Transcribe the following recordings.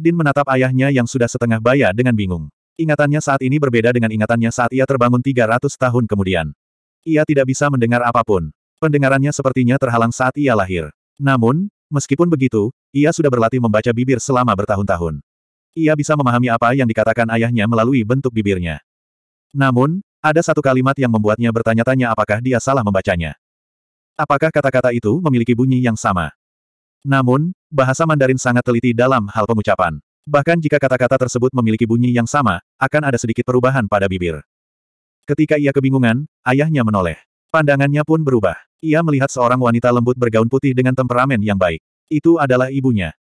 Din menatap ayahnya yang sudah setengah baya dengan bingung. Ingatannya saat ini berbeda dengan ingatannya saat ia terbangun 300 tahun kemudian. Ia tidak bisa mendengar apapun. Pendengarannya sepertinya terhalang saat ia lahir. Namun, meskipun begitu, ia sudah berlatih membaca bibir selama bertahun-tahun. Ia bisa memahami apa yang dikatakan ayahnya melalui bentuk bibirnya. Namun, ada satu kalimat yang membuatnya bertanya-tanya apakah dia salah membacanya. Apakah kata-kata itu memiliki bunyi yang sama? Namun, bahasa Mandarin sangat teliti dalam hal pengucapan. Bahkan jika kata-kata tersebut memiliki bunyi yang sama, akan ada sedikit perubahan pada bibir. Ketika ia kebingungan, ayahnya menoleh. Pandangannya pun berubah. Ia melihat seorang wanita lembut bergaun putih dengan temperamen yang baik. Itu adalah ibunya.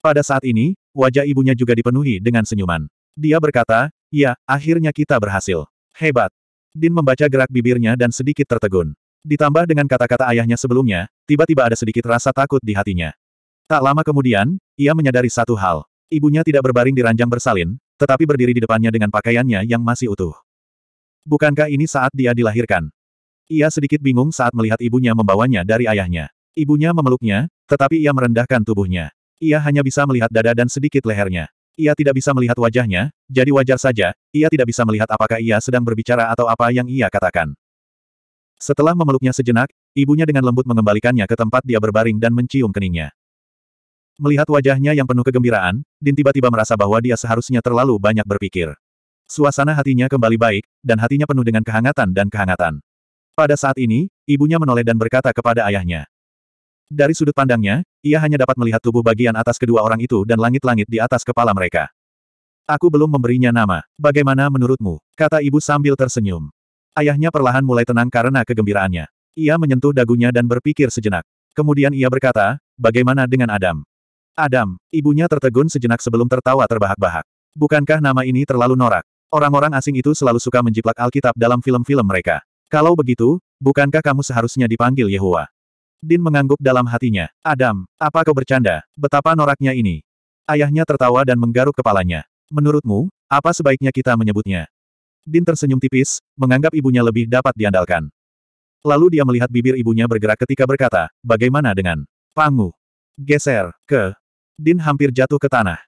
Pada saat ini, wajah ibunya juga dipenuhi dengan senyuman. Dia berkata, ya, akhirnya kita berhasil. Hebat. Din membaca gerak bibirnya dan sedikit tertegun. Ditambah dengan kata-kata ayahnya sebelumnya, tiba-tiba ada sedikit rasa takut di hatinya. Tak lama kemudian, ia menyadari satu hal. Ibunya tidak berbaring di ranjang bersalin, tetapi berdiri di depannya dengan pakaiannya yang masih utuh. Bukankah ini saat dia dilahirkan? Ia sedikit bingung saat melihat ibunya membawanya dari ayahnya. Ibunya memeluknya, tetapi ia merendahkan tubuhnya. Ia hanya bisa melihat dada dan sedikit lehernya. Ia tidak bisa melihat wajahnya, jadi wajar saja, ia tidak bisa melihat apakah ia sedang berbicara atau apa yang ia katakan. Setelah memeluknya sejenak, ibunya dengan lembut mengembalikannya ke tempat dia berbaring dan mencium keningnya. Melihat wajahnya yang penuh kegembiraan, Din tiba-tiba merasa bahwa dia seharusnya terlalu banyak berpikir. Suasana hatinya kembali baik, dan hatinya penuh dengan kehangatan dan kehangatan. Pada saat ini, ibunya menoleh dan berkata kepada ayahnya. Dari sudut pandangnya, ia hanya dapat melihat tubuh bagian atas kedua orang itu dan langit-langit di atas kepala mereka. Aku belum memberinya nama. Bagaimana menurutmu? Kata ibu sambil tersenyum. Ayahnya perlahan mulai tenang karena kegembiraannya. Ia menyentuh dagunya dan berpikir sejenak. Kemudian ia berkata, bagaimana dengan Adam? Adam, ibunya tertegun sejenak sebelum tertawa terbahak-bahak. Bukankah nama ini terlalu norak? Orang-orang asing itu selalu suka menjiplak Alkitab dalam film-film mereka. Kalau begitu, bukankah kamu seharusnya dipanggil Yehua? Din mengangguk dalam hatinya. Adam, apa kau bercanda? Betapa noraknya ini. Ayahnya tertawa dan menggaruk kepalanya. Menurutmu, apa sebaiknya kita menyebutnya? Din tersenyum tipis, menganggap ibunya lebih dapat diandalkan. Lalu dia melihat bibir ibunya bergerak ketika berkata, bagaimana dengan pangu? Geser, ke. Din hampir jatuh ke tanah.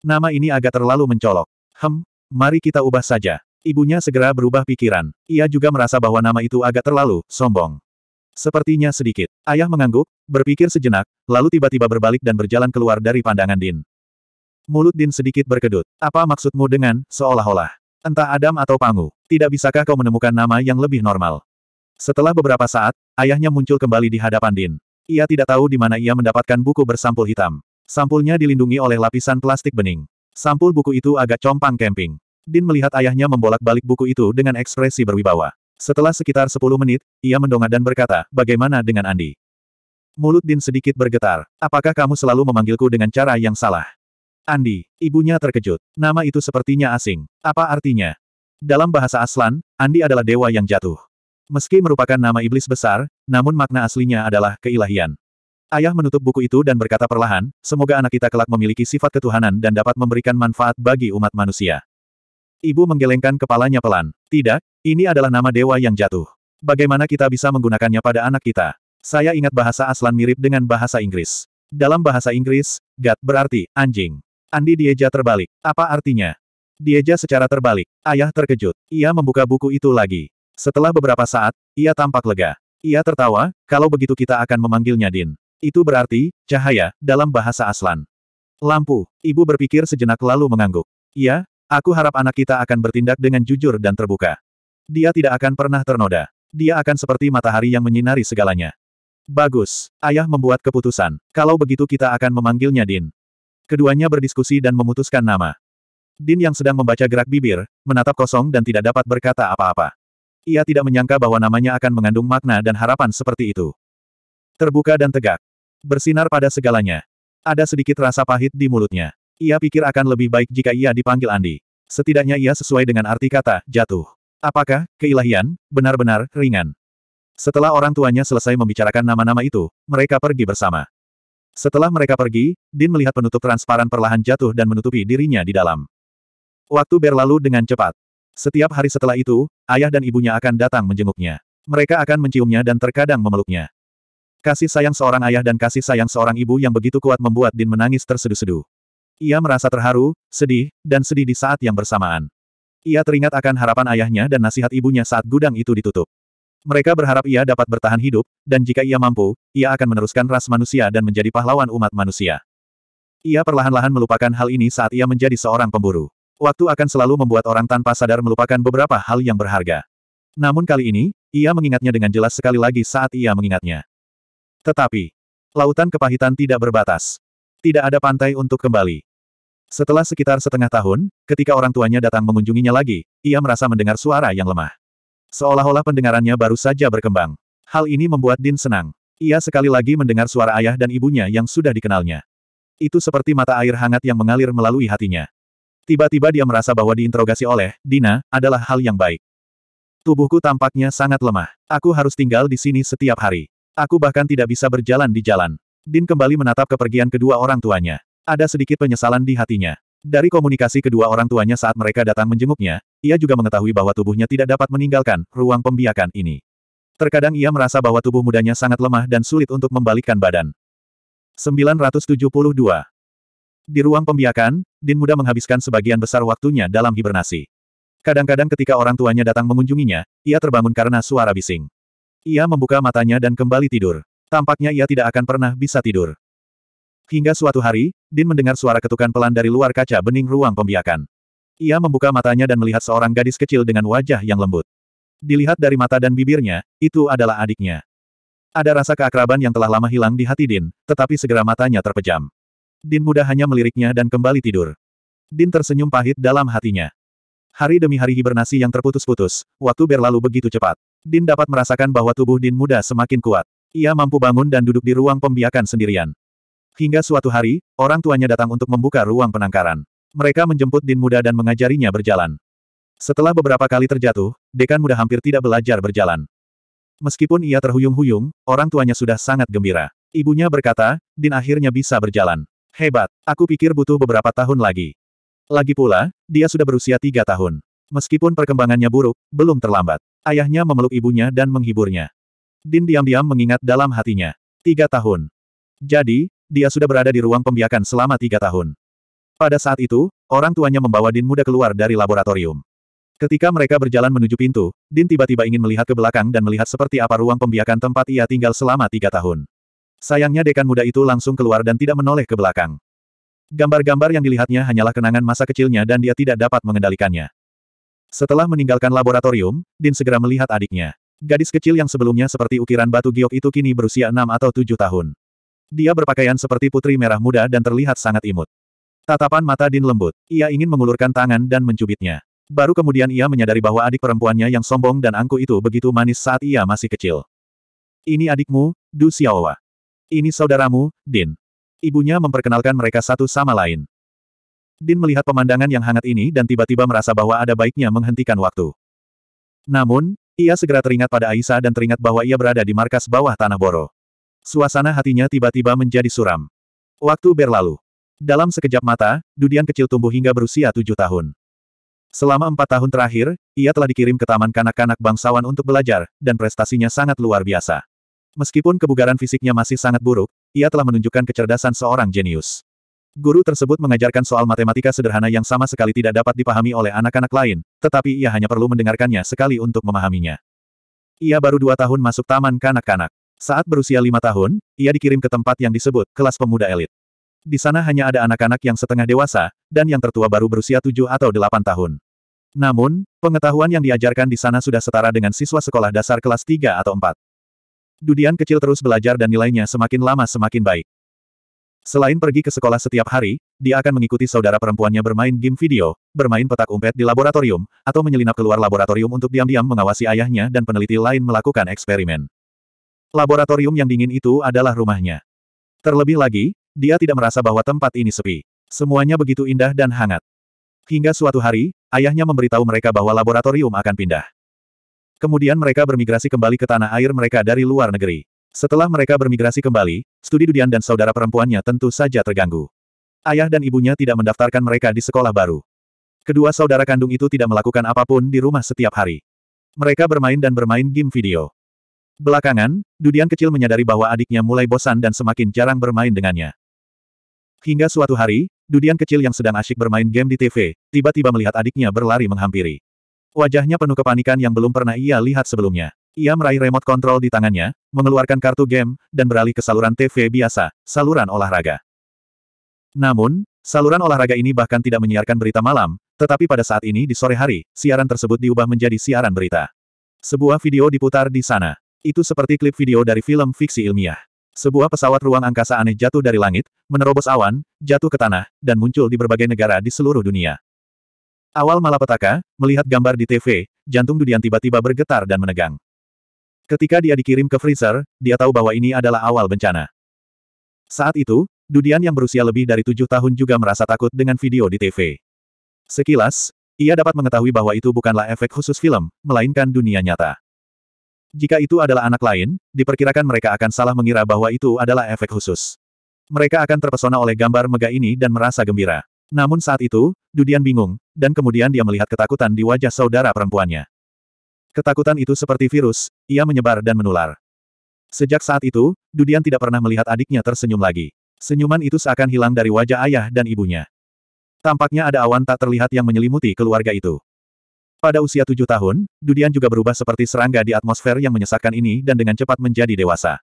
Nama ini agak terlalu mencolok. Hem, mari kita ubah saja. Ibunya segera berubah pikiran. Ia juga merasa bahwa nama itu agak terlalu sombong. Sepertinya sedikit. Ayah mengangguk, berpikir sejenak, lalu tiba-tiba berbalik dan berjalan keluar dari pandangan Din. Mulut Din sedikit berkedut. Apa maksudmu dengan, seolah-olah? Entah Adam atau Pangu, tidak bisakah kau menemukan nama yang lebih normal? Setelah beberapa saat, ayahnya muncul kembali di hadapan Din. Ia tidak tahu di mana ia mendapatkan buku bersampul hitam. Sampulnya dilindungi oleh lapisan plastik bening. Sampul buku itu agak compang camping. Din melihat ayahnya membolak-balik buku itu dengan ekspresi berwibawa. Setelah sekitar 10 menit, ia mendongak dan berkata, bagaimana dengan Andi? Mulut Din sedikit bergetar. Apakah kamu selalu memanggilku dengan cara yang salah? Andi, ibunya terkejut. Nama itu sepertinya asing. Apa artinya? Dalam bahasa Aslan, Andi adalah dewa yang jatuh. Meski merupakan nama iblis besar, namun makna aslinya adalah keilahian. Ayah menutup buku itu dan berkata perlahan, semoga anak kita kelak memiliki sifat ketuhanan dan dapat memberikan manfaat bagi umat manusia. Ibu menggelengkan kepalanya pelan. Tidak, ini adalah nama dewa yang jatuh. Bagaimana kita bisa menggunakannya pada anak kita? Saya ingat bahasa Aslan mirip dengan bahasa Inggris. Dalam bahasa Inggris, gat berarti anjing. Andi Dieja terbalik. Apa artinya? Dieja secara terbalik. Ayah terkejut. Ia membuka buku itu lagi. Setelah beberapa saat, ia tampak lega. Ia tertawa, kalau begitu kita akan memanggilnya Din. Itu berarti, cahaya, dalam bahasa aslan. Lampu, ibu berpikir sejenak lalu mengangguk. Iya, aku harap anak kita akan bertindak dengan jujur dan terbuka. Dia tidak akan pernah ternoda. Dia akan seperti matahari yang menyinari segalanya. Bagus, ayah membuat keputusan. Kalau begitu kita akan memanggilnya Din. Keduanya berdiskusi dan memutuskan nama. Din yang sedang membaca gerak bibir, menatap kosong dan tidak dapat berkata apa-apa. Ia tidak menyangka bahwa namanya akan mengandung makna dan harapan seperti itu. Terbuka dan tegak. Bersinar pada segalanya. Ada sedikit rasa pahit di mulutnya. Ia pikir akan lebih baik jika ia dipanggil Andi. Setidaknya ia sesuai dengan arti kata, jatuh. Apakah, keilahian, benar-benar, ringan. Setelah orang tuanya selesai membicarakan nama-nama itu, mereka pergi bersama. Setelah mereka pergi, Din melihat penutup transparan perlahan jatuh dan menutupi dirinya di dalam. Waktu berlalu dengan cepat. Setiap hari setelah itu, ayah dan ibunya akan datang menjenguknya. Mereka akan menciumnya dan terkadang memeluknya. Kasih sayang seorang ayah dan kasih sayang seorang ibu yang begitu kuat membuat Din menangis tersedu-sedu. Ia merasa terharu, sedih, dan sedih di saat yang bersamaan. Ia teringat akan harapan ayahnya dan nasihat ibunya saat gudang itu ditutup. Mereka berharap ia dapat bertahan hidup, dan jika ia mampu, ia akan meneruskan ras manusia dan menjadi pahlawan umat manusia. Ia perlahan-lahan melupakan hal ini saat ia menjadi seorang pemburu. Waktu akan selalu membuat orang tanpa sadar melupakan beberapa hal yang berharga. Namun kali ini, ia mengingatnya dengan jelas sekali lagi saat ia mengingatnya. Tetapi, lautan kepahitan tidak berbatas. Tidak ada pantai untuk kembali. Setelah sekitar setengah tahun, ketika orang tuanya datang mengunjunginya lagi, ia merasa mendengar suara yang lemah. Seolah-olah pendengarannya baru saja berkembang. Hal ini membuat Din senang. Ia sekali lagi mendengar suara ayah dan ibunya yang sudah dikenalnya. Itu seperti mata air hangat yang mengalir melalui hatinya. Tiba-tiba dia merasa bahwa diinterogasi oleh Dina adalah hal yang baik. Tubuhku tampaknya sangat lemah. Aku harus tinggal di sini setiap hari. Aku bahkan tidak bisa berjalan di jalan. Din kembali menatap kepergian kedua orang tuanya. Ada sedikit penyesalan di hatinya. Dari komunikasi kedua orang tuanya saat mereka datang menjenguknya, ia juga mengetahui bahwa tubuhnya tidak dapat meninggalkan ruang pembiakan ini. Terkadang ia merasa bahwa tubuh mudanya sangat lemah dan sulit untuk membalikkan badan. 972. Di ruang pembiakan, Din muda menghabiskan sebagian besar waktunya dalam hibernasi. Kadang-kadang ketika orang tuanya datang mengunjunginya, ia terbangun karena suara bising. Ia membuka matanya dan kembali tidur. Tampaknya ia tidak akan pernah bisa tidur. Hingga suatu hari, Din mendengar suara ketukan pelan dari luar kaca bening ruang pembiakan. Ia membuka matanya dan melihat seorang gadis kecil dengan wajah yang lembut. Dilihat dari mata dan bibirnya, itu adalah adiknya. Ada rasa keakraban yang telah lama hilang di hati Din, tetapi segera matanya terpejam. Din mudah hanya meliriknya dan kembali tidur. Din tersenyum pahit dalam hatinya. Hari demi hari hibernasi yang terputus-putus, waktu berlalu begitu cepat. Din dapat merasakan bahwa tubuh Din muda semakin kuat. Ia mampu bangun dan duduk di ruang pembiakan sendirian. Hingga suatu hari, orang tuanya datang untuk membuka ruang penangkaran. Mereka menjemput Din muda dan mengajarinya berjalan. Setelah beberapa kali terjatuh, dekan muda hampir tidak belajar berjalan. Meskipun ia terhuyung-huyung, orang tuanya sudah sangat gembira. Ibunya berkata, Din akhirnya bisa berjalan. Hebat, aku pikir butuh beberapa tahun lagi. Lagi pula, dia sudah berusia tiga tahun. Meskipun perkembangannya buruk, belum terlambat. Ayahnya memeluk ibunya dan menghiburnya. Din diam-diam mengingat dalam hatinya. Tiga tahun. Jadi, dia sudah berada di ruang pembiakan selama tiga tahun. Pada saat itu, orang tuanya membawa Din muda keluar dari laboratorium. Ketika mereka berjalan menuju pintu, Din tiba-tiba ingin melihat ke belakang dan melihat seperti apa ruang pembiakan tempat ia tinggal selama tiga tahun. Sayangnya dekan muda itu langsung keluar dan tidak menoleh ke belakang. Gambar-gambar yang dilihatnya hanyalah kenangan masa kecilnya dan dia tidak dapat mengendalikannya. Setelah meninggalkan laboratorium, Din segera melihat adiknya. Gadis kecil yang sebelumnya seperti ukiran batu giok itu kini berusia enam atau tujuh tahun. Dia berpakaian seperti putri merah muda dan terlihat sangat imut. Tatapan mata Din lembut. Ia ingin mengulurkan tangan dan mencubitnya. Baru kemudian ia menyadari bahwa adik perempuannya yang sombong dan angku itu begitu manis saat ia masih kecil. Ini adikmu, Du Xiaowa. Ini saudaramu, Din. Ibunya memperkenalkan mereka satu sama lain. Din melihat pemandangan yang hangat ini dan tiba-tiba merasa bahwa ada baiknya menghentikan waktu. Namun, ia segera teringat pada Aisyah dan teringat bahwa ia berada di markas bawah tanah Boro. Suasana hatinya tiba-tiba menjadi suram. Waktu berlalu. Dalam sekejap mata, Dudian kecil tumbuh hingga berusia tujuh tahun. Selama empat tahun terakhir, ia telah dikirim ke Taman Kanak-Kanak Bangsawan untuk belajar, dan prestasinya sangat luar biasa. Meskipun kebugaran fisiknya masih sangat buruk, ia telah menunjukkan kecerdasan seorang jenius. Guru tersebut mengajarkan soal matematika sederhana yang sama sekali tidak dapat dipahami oleh anak-anak lain, tetapi ia hanya perlu mendengarkannya sekali untuk memahaminya. Ia baru dua tahun masuk Taman Kanak-Kanak. Saat berusia lima tahun, ia dikirim ke tempat yang disebut kelas pemuda elit. Di sana hanya ada anak-anak yang setengah dewasa, dan yang tertua baru berusia tujuh atau delapan tahun. Namun, pengetahuan yang diajarkan di sana sudah setara dengan siswa sekolah dasar kelas tiga atau empat. Dudian kecil terus belajar dan nilainya semakin lama semakin baik. Selain pergi ke sekolah setiap hari, dia akan mengikuti saudara perempuannya bermain game video, bermain petak umpet di laboratorium, atau menyelinap keluar laboratorium untuk diam-diam mengawasi ayahnya dan peneliti lain melakukan eksperimen. Laboratorium yang dingin itu adalah rumahnya. Terlebih lagi, dia tidak merasa bahwa tempat ini sepi. Semuanya begitu indah dan hangat. Hingga suatu hari, ayahnya memberitahu mereka bahwa laboratorium akan pindah. Kemudian mereka bermigrasi kembali ke tanah air mereka dari luar negeri. Setelah mereka bermigrasi kembali, studi Dudian dan saudara perempuannya tentu saja terganggu. Ayah dan ibunya tidak mendaftarkan mereka di sekolah baru. Kedua saudara kandung itu tidak melakukan apapun di rumah setiap hari. Mereka bermain dan bermain game video. Belakangan, Dudian kecil menyadari bahwa adiknya mulai bosan dan semakin jarang bermain dengannya. Hingga suatu hari, Dudian kecil yang sedang asyik bermain game di TV, tiba-tiba melihat adiknya berlari menghampiri. Wajahnya penuh kepanikan yang belum pernah ia lihat sebelumnya. Ia meraih remote control di tangannya, mengeluarkan kartu game, dan beralih ke saluran TV biasa, saluran olahraga. Namun, saluran olahraga ini bahkan tidak menyiarkan berita malam, tetapi pada saat ini di sore hari, siaran tersebut diubah menjadi siaran berita. Sebuah video diputar di sana. Itu seperti klip video dari film fiksi ilmiah. Sebuah pesawat ruang angkasa aneh jatuh dari langit, menerobos awan, jatuh ke tanah, dan muncul di berbagai negara di seluruh dunia. Awal malapetaka, melihat gambar di TV, jantung Dudian tiba-tiba bergetar dan menegang. Ketika dia dikirim ke freezer, dia tahu bahwa ini adalah awal bencana. Saat itu, Dudian yang berusia lebih dari tujuh tahun juga merasa takut dengan video di TV. Sekilas, ia dapat mengetahui bahwa itu bukanlah efek khusus film, melainkan dunia nyata. Jika itu adalah anak lain, diperkirakan mereka akan salah mengira bahwa itu adalah efek khusus. Mereka akan terpesona oleh gambar megah ini dan merasa gembira. Namun saat itu, Dudian bingung, dan kemudian dia melihat ketakutan di wajah saudara perempuannya. Ketakutan itu seperti virus, ia menyebar dan menular. Sejak saat itu, Dudian tidak pernah melihat adiknya tersenyum lagi. Senyuman itu seakan hilang dari wajah ayah dan ibunya. Tampaknya ada awan tak terlihat yang menyelimuti keluarga itu. Pada usia tujuh tahun, Dudian juga berubah seperti serangga di atmosfer yang menyesakkan ini dan dengan cepat menjadi dewasa.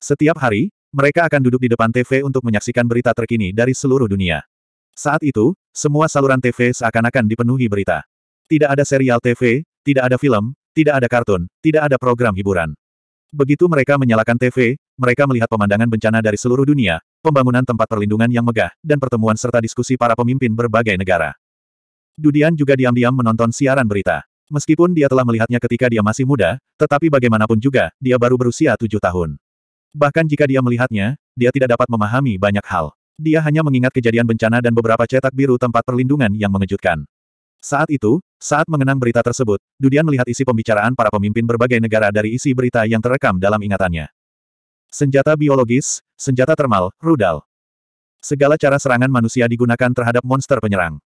Setiap hari, mereka akan duduk di depan TV untuk menyaksikan berita terkini dari seluruh dunia. Saat itu, semua saluran TV seakan-akan dipenuhi berita. Tidak ada serial TV, tidak ada film, tidak ada kartun, tidak ada program hiburan. Begitu mereka menyalakan TV, mereka melihat pemandangan bencana dari seluruh dunia, pembangunan tempat perlindungan yang megah, dan pertemuan serta diskusi para pemimpin berbagai negara. Dudian juga diam-diam menonton siaran berita. Meskipun dia telah melihatnya ketika dia masih muda, tetapi bagaimanapun juga, dia baru berusia tujuh tahun. Bahkan jika dia melihatnya, dia tidak dapat memahami banyak hal. Dia hanya mengingat kejadian bencana dan beberapa cetak biru tempat perlindungan yang mengejutkan. Saat itu, saat mengenang berita tersebut, Dudian melihat isi pembicaraan para pemimpin berbagai negara dari isi berita yang terekam dalam ingatannya. Senjata biologis, senjata termal, rudal. Segala cara serangan manusia digunakan terhadap monster penyerang.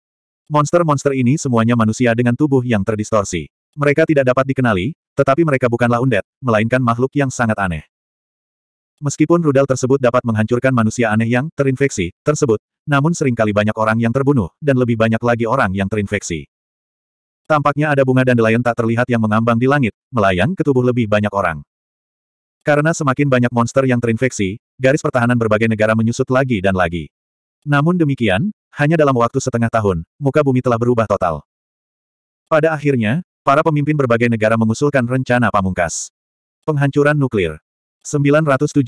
Monster-monster ini semuanya manusia dengan tubuh yang terdistorsi. Mereka tidak dapat dikenali, tetapi mereka bukanlah undead, melainkan makhluk yang sangat aneh. Meskipun rudal tersebut dapat menghancurkan manusia aneh yang terinfeksi tersebut, namun seringkali banyak orang yang terbunuh, dan lebih banyak lagi orang yang terinfeksi. Tampaknya ada bunga dan dandelion tak terlihat yang mengambang di langit, melayang ke tubuh lebih banyak orang. Karena semakin banyak monster yang terinfeksi, garis pertahanan berbagai negara menyusut lagi dan lagi. Namun demikian, hanya dalam waktu setengah tahun, muka bumi telah berubah total. Pada akhirnya, para pemimpin berbagai negara mengusulkan rencana pamungkas. Penghancuran nuklir. 973.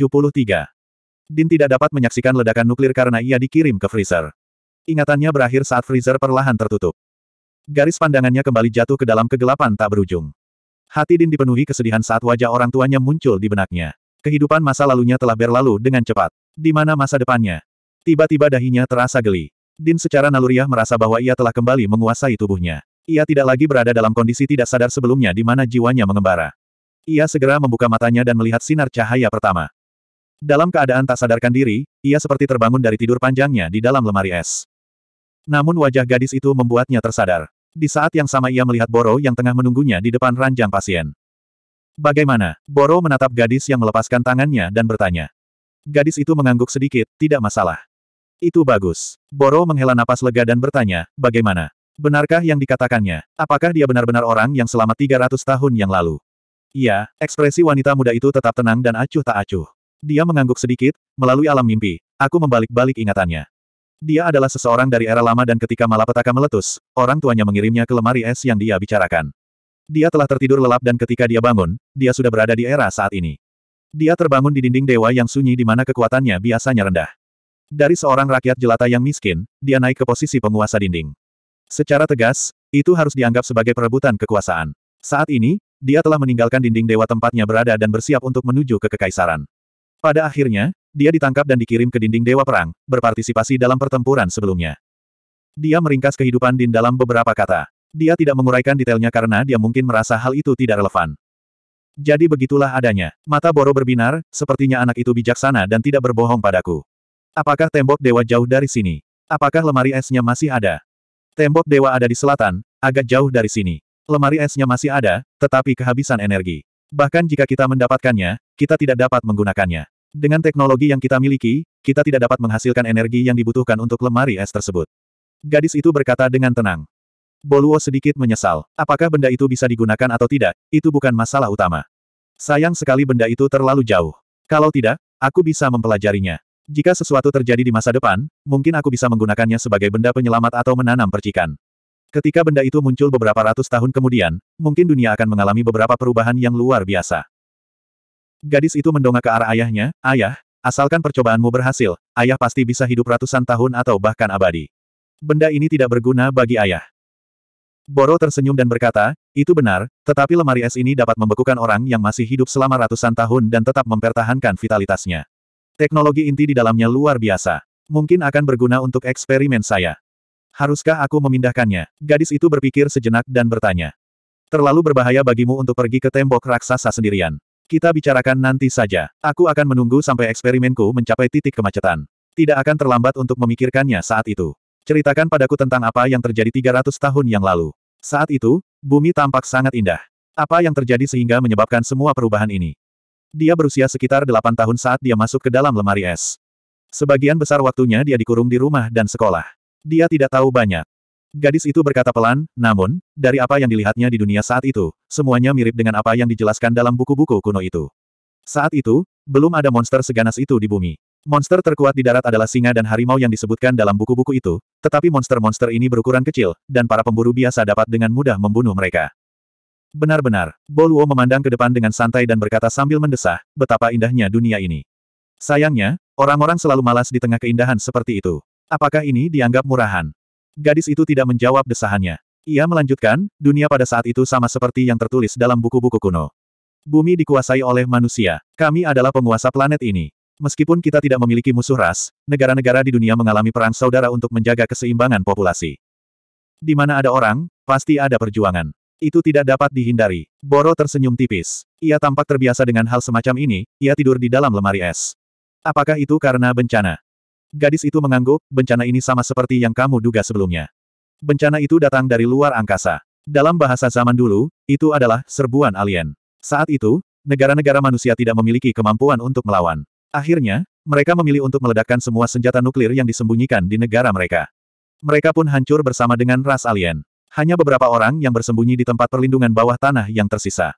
Din tidak dapat menyaksikan ledakan nuklir karena ia dikirim ke freezer. Ingatannya berakhir saat freezer perlahan tertutup. Garis pandangannya kembali jatuh ke dalam kegelapan tak berujung. Hati Din dipenuhi kesedihan saat wajah orang tuanya muncul di benaknya. Kehidupan masa lalunya telah berlalu dengan cepat. Di mana masa depannya? Tiba-tiba dahinya terasa geli. Din secara naluriah merasa bahwa ia telah kembali menguasai tubuhnya. Ia tidak lagi berada dalam kondisi tidak sadar sebelumnya di mana jiwanya mengembara. Ia segera membuka matanya dan melihat sinar cahaya pertama. Dalam keadaan tak sadarkan diri, ia seperti terbangun dari tidur panjangnya di dalam lemari es. Namun wajah gadis itu membuatnya tersadar. Di saat yang sama ia melihat Boro yang tengah menunggunya di depan ranjang pasien. Bagaimana? Boro menatap gadis yang melepaskan tangannya dan bertanya. Gadis itu mengangguk sedikit, tidak masalah. Itu bagus. Boro menghela napas lega dan bertanya, bagaimana? Benarkah yang dikatakannya? Apakah dia benar-benar orang yang selama 300 tahun yang lalu? Iya, ekspresi wanita muda itu tetap tenang dan acuh tak acuh. Dia mengangguk sedikit, melalui alam mimpi, aku membalik-balik ingatannya. Dia adalah seseorang dari era lama dan ketika malapetaka meletus, orang tuanya mengirimnya ke lemari es yang dia bicarakan. Dia telah tertidur lelap dan ketika dia bangun, dia sudah berada di era saat ini. Dia terbangun di dinding dewa yang sunyi di mana kekuatannya biasanya rendah. Dari seorang rakyat jelata yang miskin, dia naik ke posisi penguasa dinding. Secara tegas, itu harus dianggap sebagai perebutan kekuasaan. Saat ini, dia telah meninggalkan dinding dewa tempatnya berada dan bersiap untuk menuju ke kekaisaran. Pada akhirnya, dia ditangkap dan dikirim ke dinding dewa perang, berpartisipasi dalam pertempuran sebelumnya. Dia meringkas kehidupan Din dalam beberapa kata. Dia tidak menguraikan detailnya karena dia mungkin merasa hal itu tidak relevan. Jadi begitulah adanya. Mata Boro berbinar, sepertinya anak itu bijaksana dan tidak berbohong padaku. Apakah tembok dewa jauh dari sini? Apakah lemari esnya masih ada? Tembok dewa ada di selatan, agak jauh dari sini. Lemari esnya masih ada, tetapi kehabisan energi. Bahkan jika kita mendapatkannya, kita tidak dapat menggunakannya. Dengan teknologi yang kita miliki, kita tidak dapat menghasilkan energi yang dibutuhkan untuk lemari es tersebut. Gadis itu berkata dengan tenang. Boluo sedikit menyesal. Apakah benda itu bisa digunakan atau tidak, itu bukan masalah utama. Sayang sekali benda itu terlalu jauh. Kalau tidak, aku bisa mempelajarinya. Jika sesuatu terjadi di masa depan, mungkin aku bisa menggunakannya sebagai benda penyelamat atau menanam percikan. Ketika benda itu muncul beberapa ratus tahun kemudian, mungkin dunia akan mengalami beberapa perubahan yang luar biasa. Gadis itu mendongak ke arah ayahnya, Ayah, asalkan percobaanmu berhasil, ayah pasti bisa hidup ratusan tahun atau bahkan abadi. Benda ini tidak berguna bagi ayah. Boro tersenyum dan berkata, itu benar, tetapi lemari es ini dapat membekukan orang yang masih hidup selama ratusan tahun dan tetap mempertahankan vitalitasnya. Teknologi inti di dalamnya luar biasa. Mungkin akan berguna untuk eksperimen saya. Haruskah aku memindahkannya? Gadis itu berpikir sejenak dan bertanya. Terlalu berbahaya bagimu untuk pergi ke tembok raksasa sendirian. Kita bicarakan nanti saja. Aku akan menunggu sampai eksperimenku mencapai titik kemacetan. Tidak akan terlambat untuk memikirkannya saat itu. Ceritakan padaku tentang apa yang terjadi 300 tahun yang lalu. Saat itu, bumi tampak sangat indah. Apa yang terjadi sehingga menyebabkan semua perubahan ini? Dia berusia sekitar 8 tahun saat dia masuk ke dalam lemari es. Sebagian besar waktunya dia dikurung di rumah dan sekolah. Dia tidak tahu banyak. Gadis itu berkata pelan, namun, dari apa yang dilihatnya di dunia saat itu, semuanya mirip dengan apa yang dijelaskan dalam buku-buku kuno itu. Saat itu, belum ada monster seganas itu di bumi. Monster terkuat di darat adalah singa dan harimau yang disebutkan dalam buku-buku itu, tetapi monster-monster ini berukuran kecil, dan para pemburu biasa dapat dengan mudah membunuh mereka. Benar-benar, Boluo memandang ke depan dengan santai dan berkata sambil mendesah, betapa indahnya dunia ini. Sayangnya, orang-orang selalu malas di tengah keindahan seperti itu. Apakah ini dianggap murahan? Gadis itu tidak menjawab desahannya. Ia melanjutkan, dunia pada saat itu sama seperti yang tertulis dalam buku-buku kuno. Bumi dikuasai oleh manusia. Kami adalah penguasa planet ini. Meskipun kita tidak memiliki musuh ras, negara-negara di dunia mengalami perang saudara untuk menjaga keseimbangan populasi. Di mana ada orang, pasti ada perjuangan. Itu tidak dapat dihindari. Boro tersenyum tipis. Ia tampak terbiasa dengan hal semacam ini, ia tidur di dalam lemari es. Apakah itu karena bencana? Gadis itu mengangguk, bencana ini sama seperti yang kamu duga sebelumnya. Bencana itu datang dari luar angkasa. Dalam bahasa zaman dulu, itu adalah serbuan alien. Saat itu, negara-negara manusia tidak memiliki kemampuan untuk melawan. Akhirnya, mereka memilih untuk meledakkan semua senjata nuklir yang disembunyikan di negara mereka. Mereka pun hancur bersama dengan ras alien hanya beberapa orang yang bersembunyi di tempat perlindungan bawah tanah yang tersisa.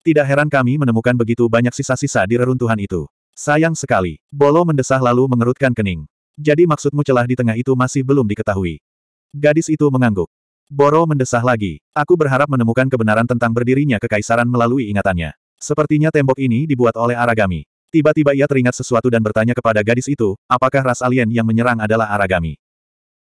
Tidak heran kami menemukan begitu banyak sisa-sisa di reruntuhan itu. Sayang sekali. Bolo mendesah lalu mengerutkan kening. Jadi maksudmu celah di tengah itu masih belum diketahui. Gadis itu mengangguk. Boro mendesah lagi. Aku berharap menemukan kebenaran tentang berdirinya kekaisaran melalui ingatannya. Sepertinya tembok ini dibuat oleh Aragami. Tiba-tiba ia teringat sesuatu dan bertanya kepada gadis itu, apakah ras alien yang menyerang adalah Aragami.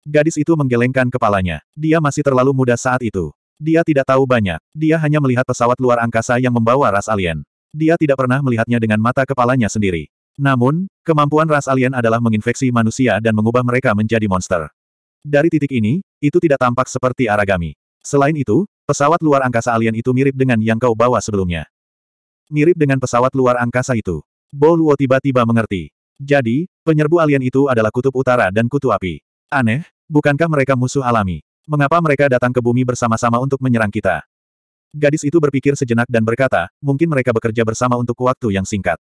Gadis itu menggelengkan kepalanya. Dia masih terlalu muda saat itu. Dia tidak tahu banyak. Dia hanya melihat pesawat luar angkasa yang membawa ras alien. Dia tidak pernah melihatnya dengan mata kepalanya sendiri. Namun, kemampuan ras alien adalah menginfeksi manusia dan mengubah mereka menjadi monster. Dari titik ini, itu tidak tampak seperti Aragami. Selain itu, pesawat luar angkasa alien itu mirip dengan yang kau bawa sebelumnya. Mirip dengan pesawat luar angkasa itu. Bo tiba-tiba mengerti. Jadi, penyerbu alien itu adalah kutub utara dan kutu api. Aneh, Bukankah mereka musuh alami? Mengapa mereka datang ke bumi bersama-sama untuk menyerang kita? Gadis itu berpikir sejenak dan berkata, mungkin mereka bekerja bersama untuk waktu yang singkat.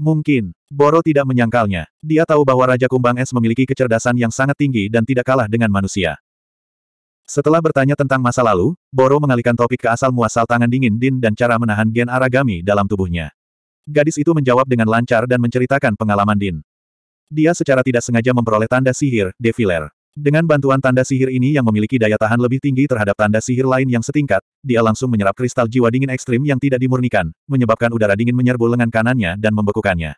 Mungkin. Boro tidak menyangkalnya. Dia tahu bahwa Raja Kumbang Es memiliki kecerdasan yang sangat tinggi dan tidak kalah dengan manusia. Setelah bertanya tentang masa lalu, Boro mengalihkan topik ke asal-muasal tangan dingin Din dan cara menahan gen Aragami dalam tubuhnya. Gadis itu menjawab dengan lancar dan menceritakan pengalaman Din. Dia secara tidak sengaja memperoleh tanda sihir, deviler. Dengan bantuan tanda sihir ini yang memiliki daya tahan lebih tinggi terhadap tanda sihir lain yang setingkat, dia langsung menyerap kristal jiwa dingin ekstrim yang tidak dimurnikan, menyebabkan udara dingin menyerbu lengan kanannya dan membekukannya.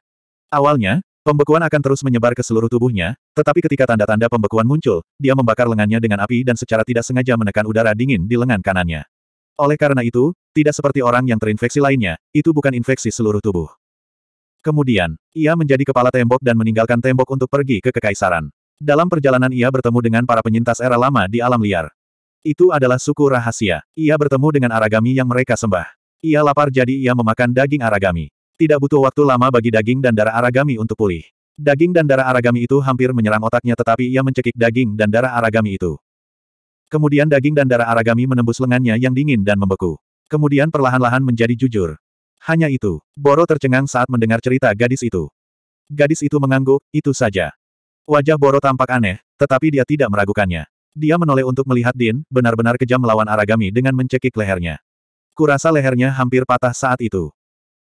Awalnya, pembekuan akan terus menyebar ke seluruh tubuhnya, tetapi ketika tanda-tanda pembekuan muncul, dia membakar lengannya dengan api dan secara tidak sengaja menekan udara dingin di lengan kanannya. Oleh karena itu, tidak seperti orang yang terinfeksi lainnya, itu bukan infeksi seluruh tubuh. Kemudian, ia menjadi kepala tembok dan meninggalkan tembok untuk pergi ke kekaisaran. Dalam perjalanan ia bertemu dengan para penyintas era lama di alam liar. Itu adalah suku rahasia. Ia bertemu dengan aragami yang mereka sembah. Ia lapar jadi ia memakan daging aragami. Tidak butuh waktu lama bagi daging dan darah aragami untuk pulih. Daging dan darah aragami itu hampir menyerang otaknya tetapi ia mencekik daging dan darah aragami itu. Kemudian daging dan darah aragami menembus lengannya yang dingin dan membeku. Kemudian perlahan-lahan menjadi jujur. Hanya itu, Boro tercengang saat mendengar cerita gadis itu. Gadis itu mengangguk, itu saja. Wajah Boro tampak aneh, tetapi dia tidak meragukannya. Dia menoleh untuk melihat Din, benar-benar kejam melawan Aragami dengan mencekik lehernya. Kurasa lehernya hampir patah saat itu.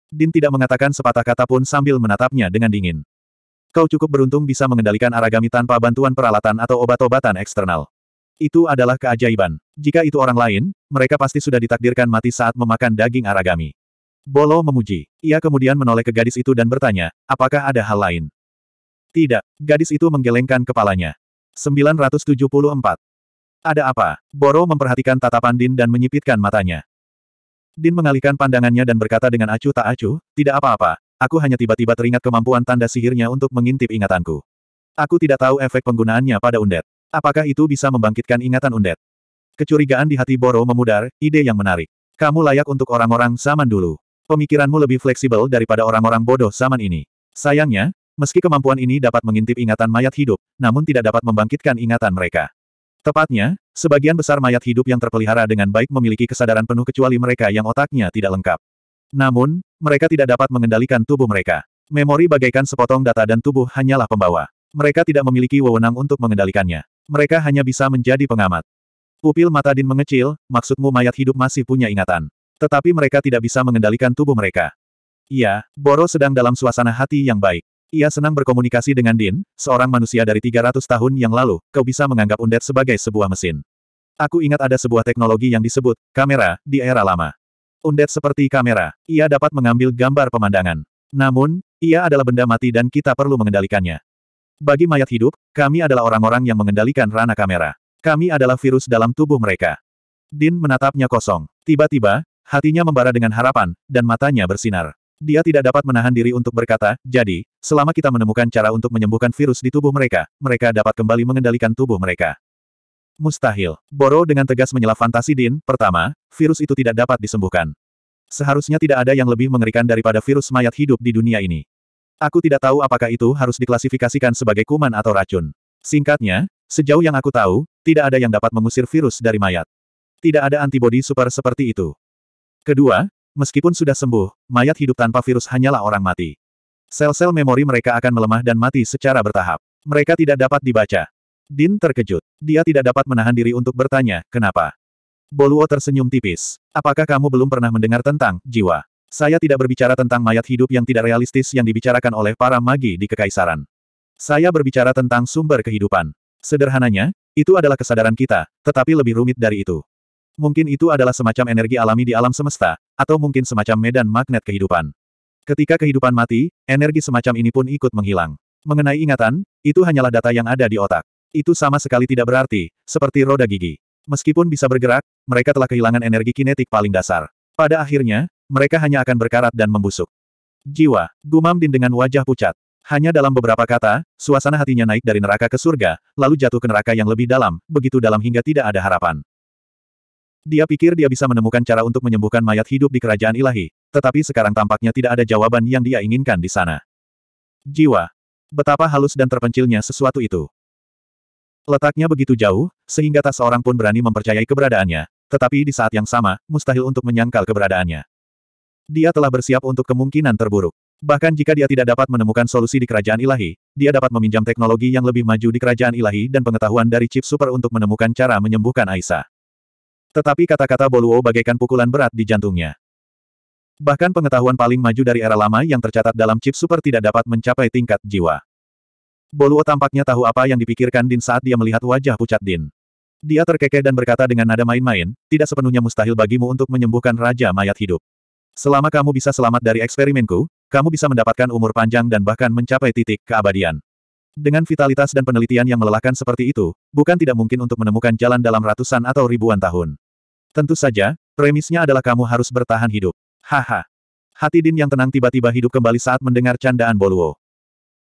Din tidak mengatakan sepatah kata pun sambil menatapnya dengan dingin. Kau cukup beruntung bisa mengendalikan Aragami tanpa bantuan peralatan atau obat-obatan eksternal. Itu adalah keajaiban. Jika itu orang lain, mereka pasti sudah ditakdirkan mati saat memakan daging Aragami. Bolo memuji. Ia kemudian menoleh ke gadis itu dan bertanya, apakah ada hal lain? Tidak, gadis itu menggelengkan kepalanya. 974. Ada apa? Boro memperhatikan tatapan Din dan menyipitkan matanya. Din mengalihkan pandangannya dan berkata dengan acuh tak acuh, tidak apa-apa, aku hanya tiba-tiba teringat kemampuan tanda sihirnya untuk mengintip ingatanku. Aku tidak tahu efek penggunaannya pada undet. Apakah itu bisa membangkitkan ingatan undet? Kecurigaan di hati Boro memudar, ide yang menarik. Kamu layak untuk orang-orang zaman dulu. Pemikiranmu lebih fleksibel daripada orang-orang bodoh zaman ini. Sayangnya, Meski kemampuan ini dapat mengintip ingatan mayat hidup, namun tidak dapat membangkitkan ingatan mereka. Tepatnya, sebagian besar mayat hidup yang terpelihara dengan baik memiliki kesadaran penuh kecuali mereka yang otaknya tidak lengkap. Namun, mereka tidak dapat mengendalikan tubuh mereka. Memori bagaikan sepotong data dan tubuh hanyalah pembawa. Mereka tidak memiliki wewenang untuk mengendalikannya. Mereka hanya bisa menjadi pengamat. Pupil mata Din mengecil, maksudmu mayat hidup masih punya ingatan. Tetapi mereka tidak bisa mengendalikan tubuh mereka. Iya, Boro sedang dalam suasana hati yang baik. Ia senang berkomunikasi dengan Din, seorang manusia dari 300 tahun yang lalu, kau bisa menganggap undet sebagai sebuah mesin. Aku ingat ada sebuah teknologi yang disebut, kamera, di era lama. Undet seperti kamera, ia dapat mengambil gambar pemandangan. Namun, ia adalah benda mati dan kita perlu mengendalikannya. Bagi mayat hidup, kami adalah orang-orang yang mengendalikan rana kamera. Kami adalah virus dalam tubuh mereka. Din menatapnya kosong. Tiba-tiba, hatinya membara dengan harapan, dan matanya bersinar. Dia tidak dapat menahan diri untuk berkata, jadi, selama kita menemukan cara untuk menyembuhkan virus di tubuh mereka, mereka dapat kembali mengendalikan tubuh mereka. Mustahil. Boro dengan tegas menyela fantasi Din, pertama, virus itu tidak dapat disembuhkan. Seharusnya tidak ada yang lebih mengerikan daripada virus mayat hidup di dunia ini. Aku tidak tahu apakah itu harus diklasifikasikan sebagai kuman atau racun. Singkatnya, sejauh yang aku tahu, tidak ada yang dapat mengusir virus dari mayat. Tidak ada antibodi super seperti itu. Kedua, Meskipun sudah sembuh, mayat hidup tanpa virus hanyalah orang mati. Sel-sel memori mereka akan melemah dan mati secara bertahap. Mereka tidak dapat dibaca. Din terkejut. Dia tidak dapat menahan diri untuk bertanya, kenapa? Boluo tersenyum tipis. Apakah kamu belum pernah mendengar tentang jiwa? Saya tidak berbicara tentang mayat hidup yang tidak realistis yang dibicarakan oleh para magi di Kekaisaran. Saya berbicara tentang sumber kehidupan. Sederhananya, itu adalah kesadaran kita, tetapi lebih rumit dari itu. Mungkin itu adalah semacam energi alami di alam semesta, atau mungkin semacam medan magnet kehidupan. Ketika kehidupan mati, energi semacam ini pun ikut menghilang. Mengenai ingatan, itu hanyalah data yang ada di otak. Itu sama sekali tidak berarti, seperti roda gigi. Meskipun bisa bergerak, mereka telah kehilangan energi kinetik paling dasar. Pada akhirnya, mereka hanya akan berkarat dan membusuk. Jiwa, gumam Din dengan wajah pucat. Hanya dalam beberapa kata, suasana hatinya naik dari neraka ke surga, lalu jatuh ke neraka yang lebih dalam, begitu dalam hingga tidak ada harapan. Dia pikir dia bisa menemukan cara untuk menyembuhkan mayat hidup di kerajaan ilahi, tetapi sekarang tampaknya tidak ada jawaban yang dia inginkan di sana. Jiwa. Betapa halus dan terpencilnya sesuatu itu. Letaknya begitu jauh, sehingga tak seorang pun berani mempercayai keberadaannya, tetapi di saat yang sama, mustahil untuk menyangkal keberadaannya. Dia telah bersiap untuk kemungkinan terburuk. Bahkan jika dia tidak dapat menemukan solusi di kerajaan ilahi, dia dapat meminjam teknologi yang lebih maju di kerajaan ilahi dan pengetahuan dari chip super untuk menemukan cara menyembuhkan Aisyah. Tetapi kata-kata Boluo bagaikan pukulan berat di jantungnya. Bahkan pengetahuan paling maju dari era lama yang tercatat dalam chip super tidak dapat mencapai tingkat jiwa. Boluo tampaknya tahu apa yang dipikirkan Din saat dia melihat wajah pucat Din. Dia terkekeh dan berkata dengan nada main-main, tidak sepenuhnya mustahil bagimu untuk menyembuhkan Raja Mayat Hidup. Selama kamu bisa selamat dari eksperimenku, kamu bisa mendapatkan umur panjang dan bahkan mencapai titik keabadian. Dengan vitalitas dan penelitian yang melelahkan seperti itu, bukan tidak mungkin untuk menemukan jalan dalam ratusan atau ribuan tahun. Tentu saja, premisnya adalah kamu harus bertahan hidup. Haha. Hati Din yang tenang tiba-tiba hidup kembali saat mendengar candaan Boluo.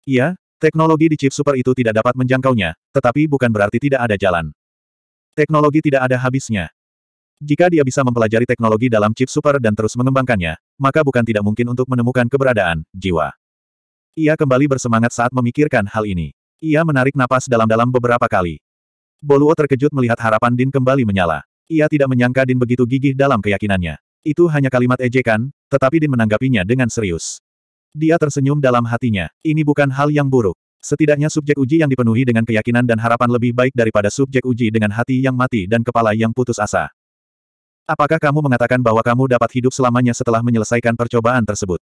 Iya, teknologi di chip super itu tidak dapat menjangkaunya, tetapi bukan berarti tidak ada jalan. Teknologi tidak ada habisnya. Jika dia bisa mempelajari teknologi dalam chip super dan terus mengembangkannya, maka bukan tidak mungkin untuk menemukan keberadaan jiwa. Ia kembali bersemangat saat memikirkan hal ini. Ia menarik napas dalam-dalam beberapa kali. Boluo terkejut melihat harapan Din kembali menyala. Ia tidak menyangka Din begitu gigih dalam keyakinannya. Itu hanya kalimat ejekan, tetapi Din menanggapinya dengan serius. Dia tersenyum dalam hatinya. Ini bukan hal yang buruk. Setidaknya subjek uji yang dipenuhi dengan keyakinan dan harapan lebih baik daripada subjek uji dengan hati yang mati dan kepala yang putus asa. Apakah kamu mengatakan bahwa kamu dapat hidup selamanya setelah menyelesaikan percobaan tersebut?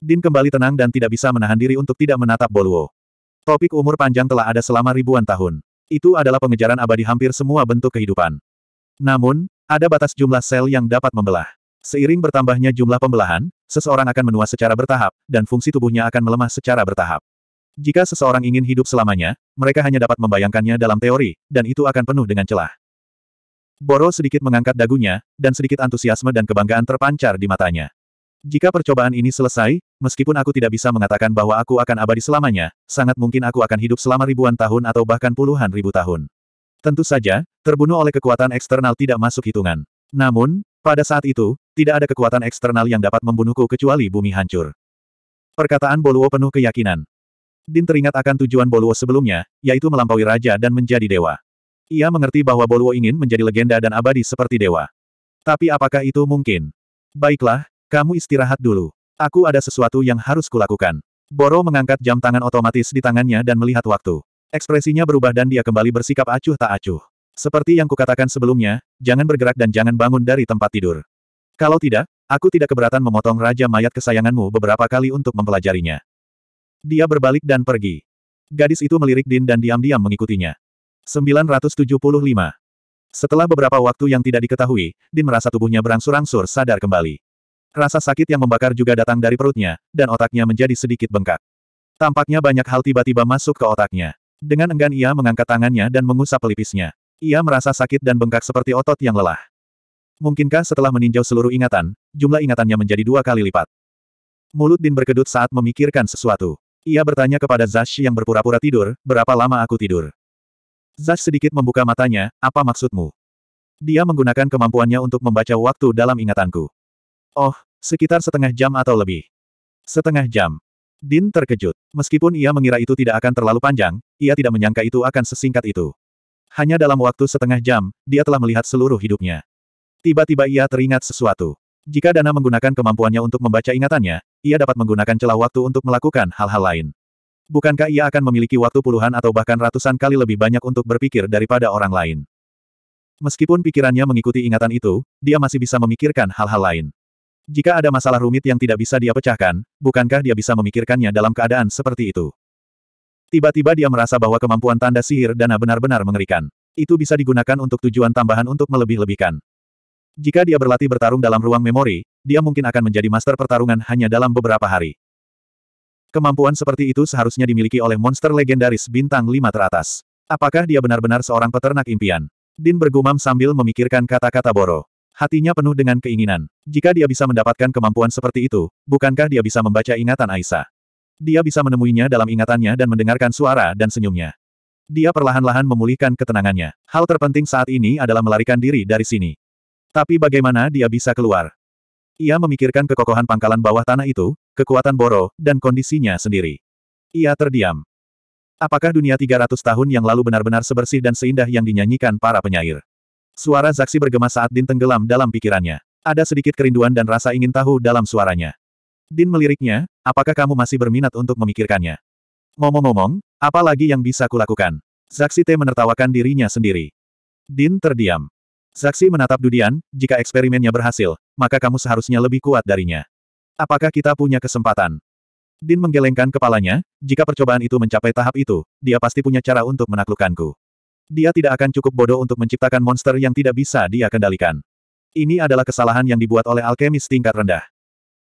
Din kembali tenang dan tidak bisa menahan diri untuk tidak menatap Boluo. Topik umur panjang telah ada selama ribuan tahun. Itu adalah pengejaran abadi hampir semua bentuk kehidupan. Namun, ada batas jumlah sel yang dapat membelah. Seiring bertambahnya jumlah pembelahan, seseorang akan menua secara bertahap, dan fungsi tubuhnya akan melemah secara bertahap. Jika seseorang ingin hidup selamanya, mereka hanya dapat membayangkannya dalam teori, dan itu akan penuh dengan celah. Boro sedikit mengangkat dagunya, dan sedikit antusiasme dan kebanggaan terpancar di matanya. Jika percobaan ini selesai, meskipun aku tidak bisa mengatakan bahwa aku akan abadi selamanya, sangat mungkin aku akan hidup selama ribuan tahun atau bahkan puluhan ribu tahun. Tentu saja, terbunuh oleh kekuatan eksternal tidak masuk hitungan. Namun, pada saat itu, tidak ada kekuatan eksternal yang dapat membunuhku kecuali bumi hancur. Perkataan Boluo penuh keyakinan. Din teringat akan tujuan Boluo sebelumnya, yaitu melampaui raja dan menjadi dewa. Ia mengerti bahwa Boluo ingin menjadi legenda dan abadi seperti dewa. Tapi apakah itu mungkin? Baiklah, kamu istirahat dulu. Aku ada sesuatu yang harus kulakukan. Boro mengangkat jam tangan otomatis di tangannya dan melihat waktu. Ekspresinya berubah dan dia kembali bersikap acuh tak acuh. Seperti yang kukatakan sebelumnya, jangan bergerak dan jangan bangun dari tempat tidur. Kalau tidak, aku tidak keberatan memotong raja mayat kesayanganmu beberapa kali untuk mempelajarinya. Dia berbalik dan pergi. Gadis itu melirik Din dan diam-diam mengikutinya. 975. Setelah beberapa waktu yang tidak diketahui, Din merasa tubuhnya berangsur-angsur sadar kembali. Rasa sakit yang membakar juga datang dari perutnya, dan otaknya menjadi sedikit bengkak. Tampaknya banyak hal tiba-tiba masuk ke otaknya. Dengan enggan ia mengangkat tangannya dan mengusap pelipisnya. Ia merasa sakit dan bengkak seperti otot yang lelah. Mungkinkah setelah meninjau seluruh ingatan, jumlah ingatannya menjadi dua kali lipat? Mulut Din berkedut saat memikirkan sesuatu. Ia bertanya kepada Zash yang berpura-pura tidur, berapa lama aku tidur? Zash sedikit membuka matanya, apa maksudmu? Dia menggunakan kemampuannya untuk membaca waktu dalam ingatanku. Oh, sekitar setengah jam atau lebih. Setengah jam. Din terkejut. Meskipun ia mengira itu tidak akan terlalu panjang, ia tidak menyangka itu akan sesingkat itu. Hanya dalam waktu setengah jam, dia telah melihat seluruh hidupnya. Tiba-tiba ia teringat sesuatu. Jika Dana menggunakan kemampuannya untuk membaca ingatannya, ia dapat menggunakan celah waktu untuk melakukan hal-hal lain. Bukankah ia akan memiliki waktu puluhan atau bahkan ratusan kali lebih banyak untuk berpikir daripada orang lain? Meskipun pikirannya mengikuti ingatan itu, dia masih bisa memikirkan hal-hal lain. Jika ada masalah rumit yang tidak bisa dia pecahkan, bukankah dia bisa memikirkannya dalam keadaan seperti itu? Tiba-tiba dia merasa bahwa kemampuan tanda sihir dana benar-benar mengerikan. Itu bisa digunakan untuk tujuan tambahan untuk melebih-lebihkan. Jika dia berlatih bertarung dalam ruang memori, dia mungkin akan menjadi master pertarungan hanya dalam beberapa hari. Kemampuan seperti itu seharusnya dimiliki oleh monster legendaris bintang lima teratas. Apakah dia benar-benar seorang peternak impian? Din bergumam sambil memikirkan kata-kata Boro. Hatinya penuh dengan keinginan. Jika dia bisa mendapatkan kemampuan seperti itu, bukankah dia bisa membaca ingatan Aisyah? Dia bisa menemuinya dalam ingatannya dan mendengarkan suara dan senyumnya. Dia perlahan-lahan memulihkan ketenangannya. Hal terpenting saat ini adalah melarikan diri dari sini. Tapi bagaimana dia bisa keluar? Ia memikirkan kekokohan pangkalan bawah tanah itu, kekuatan Boro, dan kondisinya sendiri. Ia terdiam. Apakah dunia 300 tahun yang lalu benar-benar sebersih dan seindah yang dinyanyikan para penyair? Suara Zaksi bergema saat Din tenggelam dalam pikirannya. Ada sedikit kerinduan dan rasa ingin tahu dalam suaranya. Din meliriknya, apakah kamu masih berminat untuk memikirkannya? Ngomong-ngomong, apa lagi yang bisa kulakukan? Zaksi T menertawakan dirinya sendiri. Din terdiam. Zaksi menatap Dudian, jika eksperimennya berhasil, maka kamu seharusnya lebih kuat darinya. Apakah kita punya kesempatan? Din menggelengkan kepalanya, jika percobaan itu mencapai tahap itu, dia pasti punya cara untuk menaklukkanku. Dia tidak akan cukup bodoh untuk menciptakan monster yang tidak bisa dia kendalikan. Ini adalah kesalahan yang dibuat oleh alkemis tingkat rendah.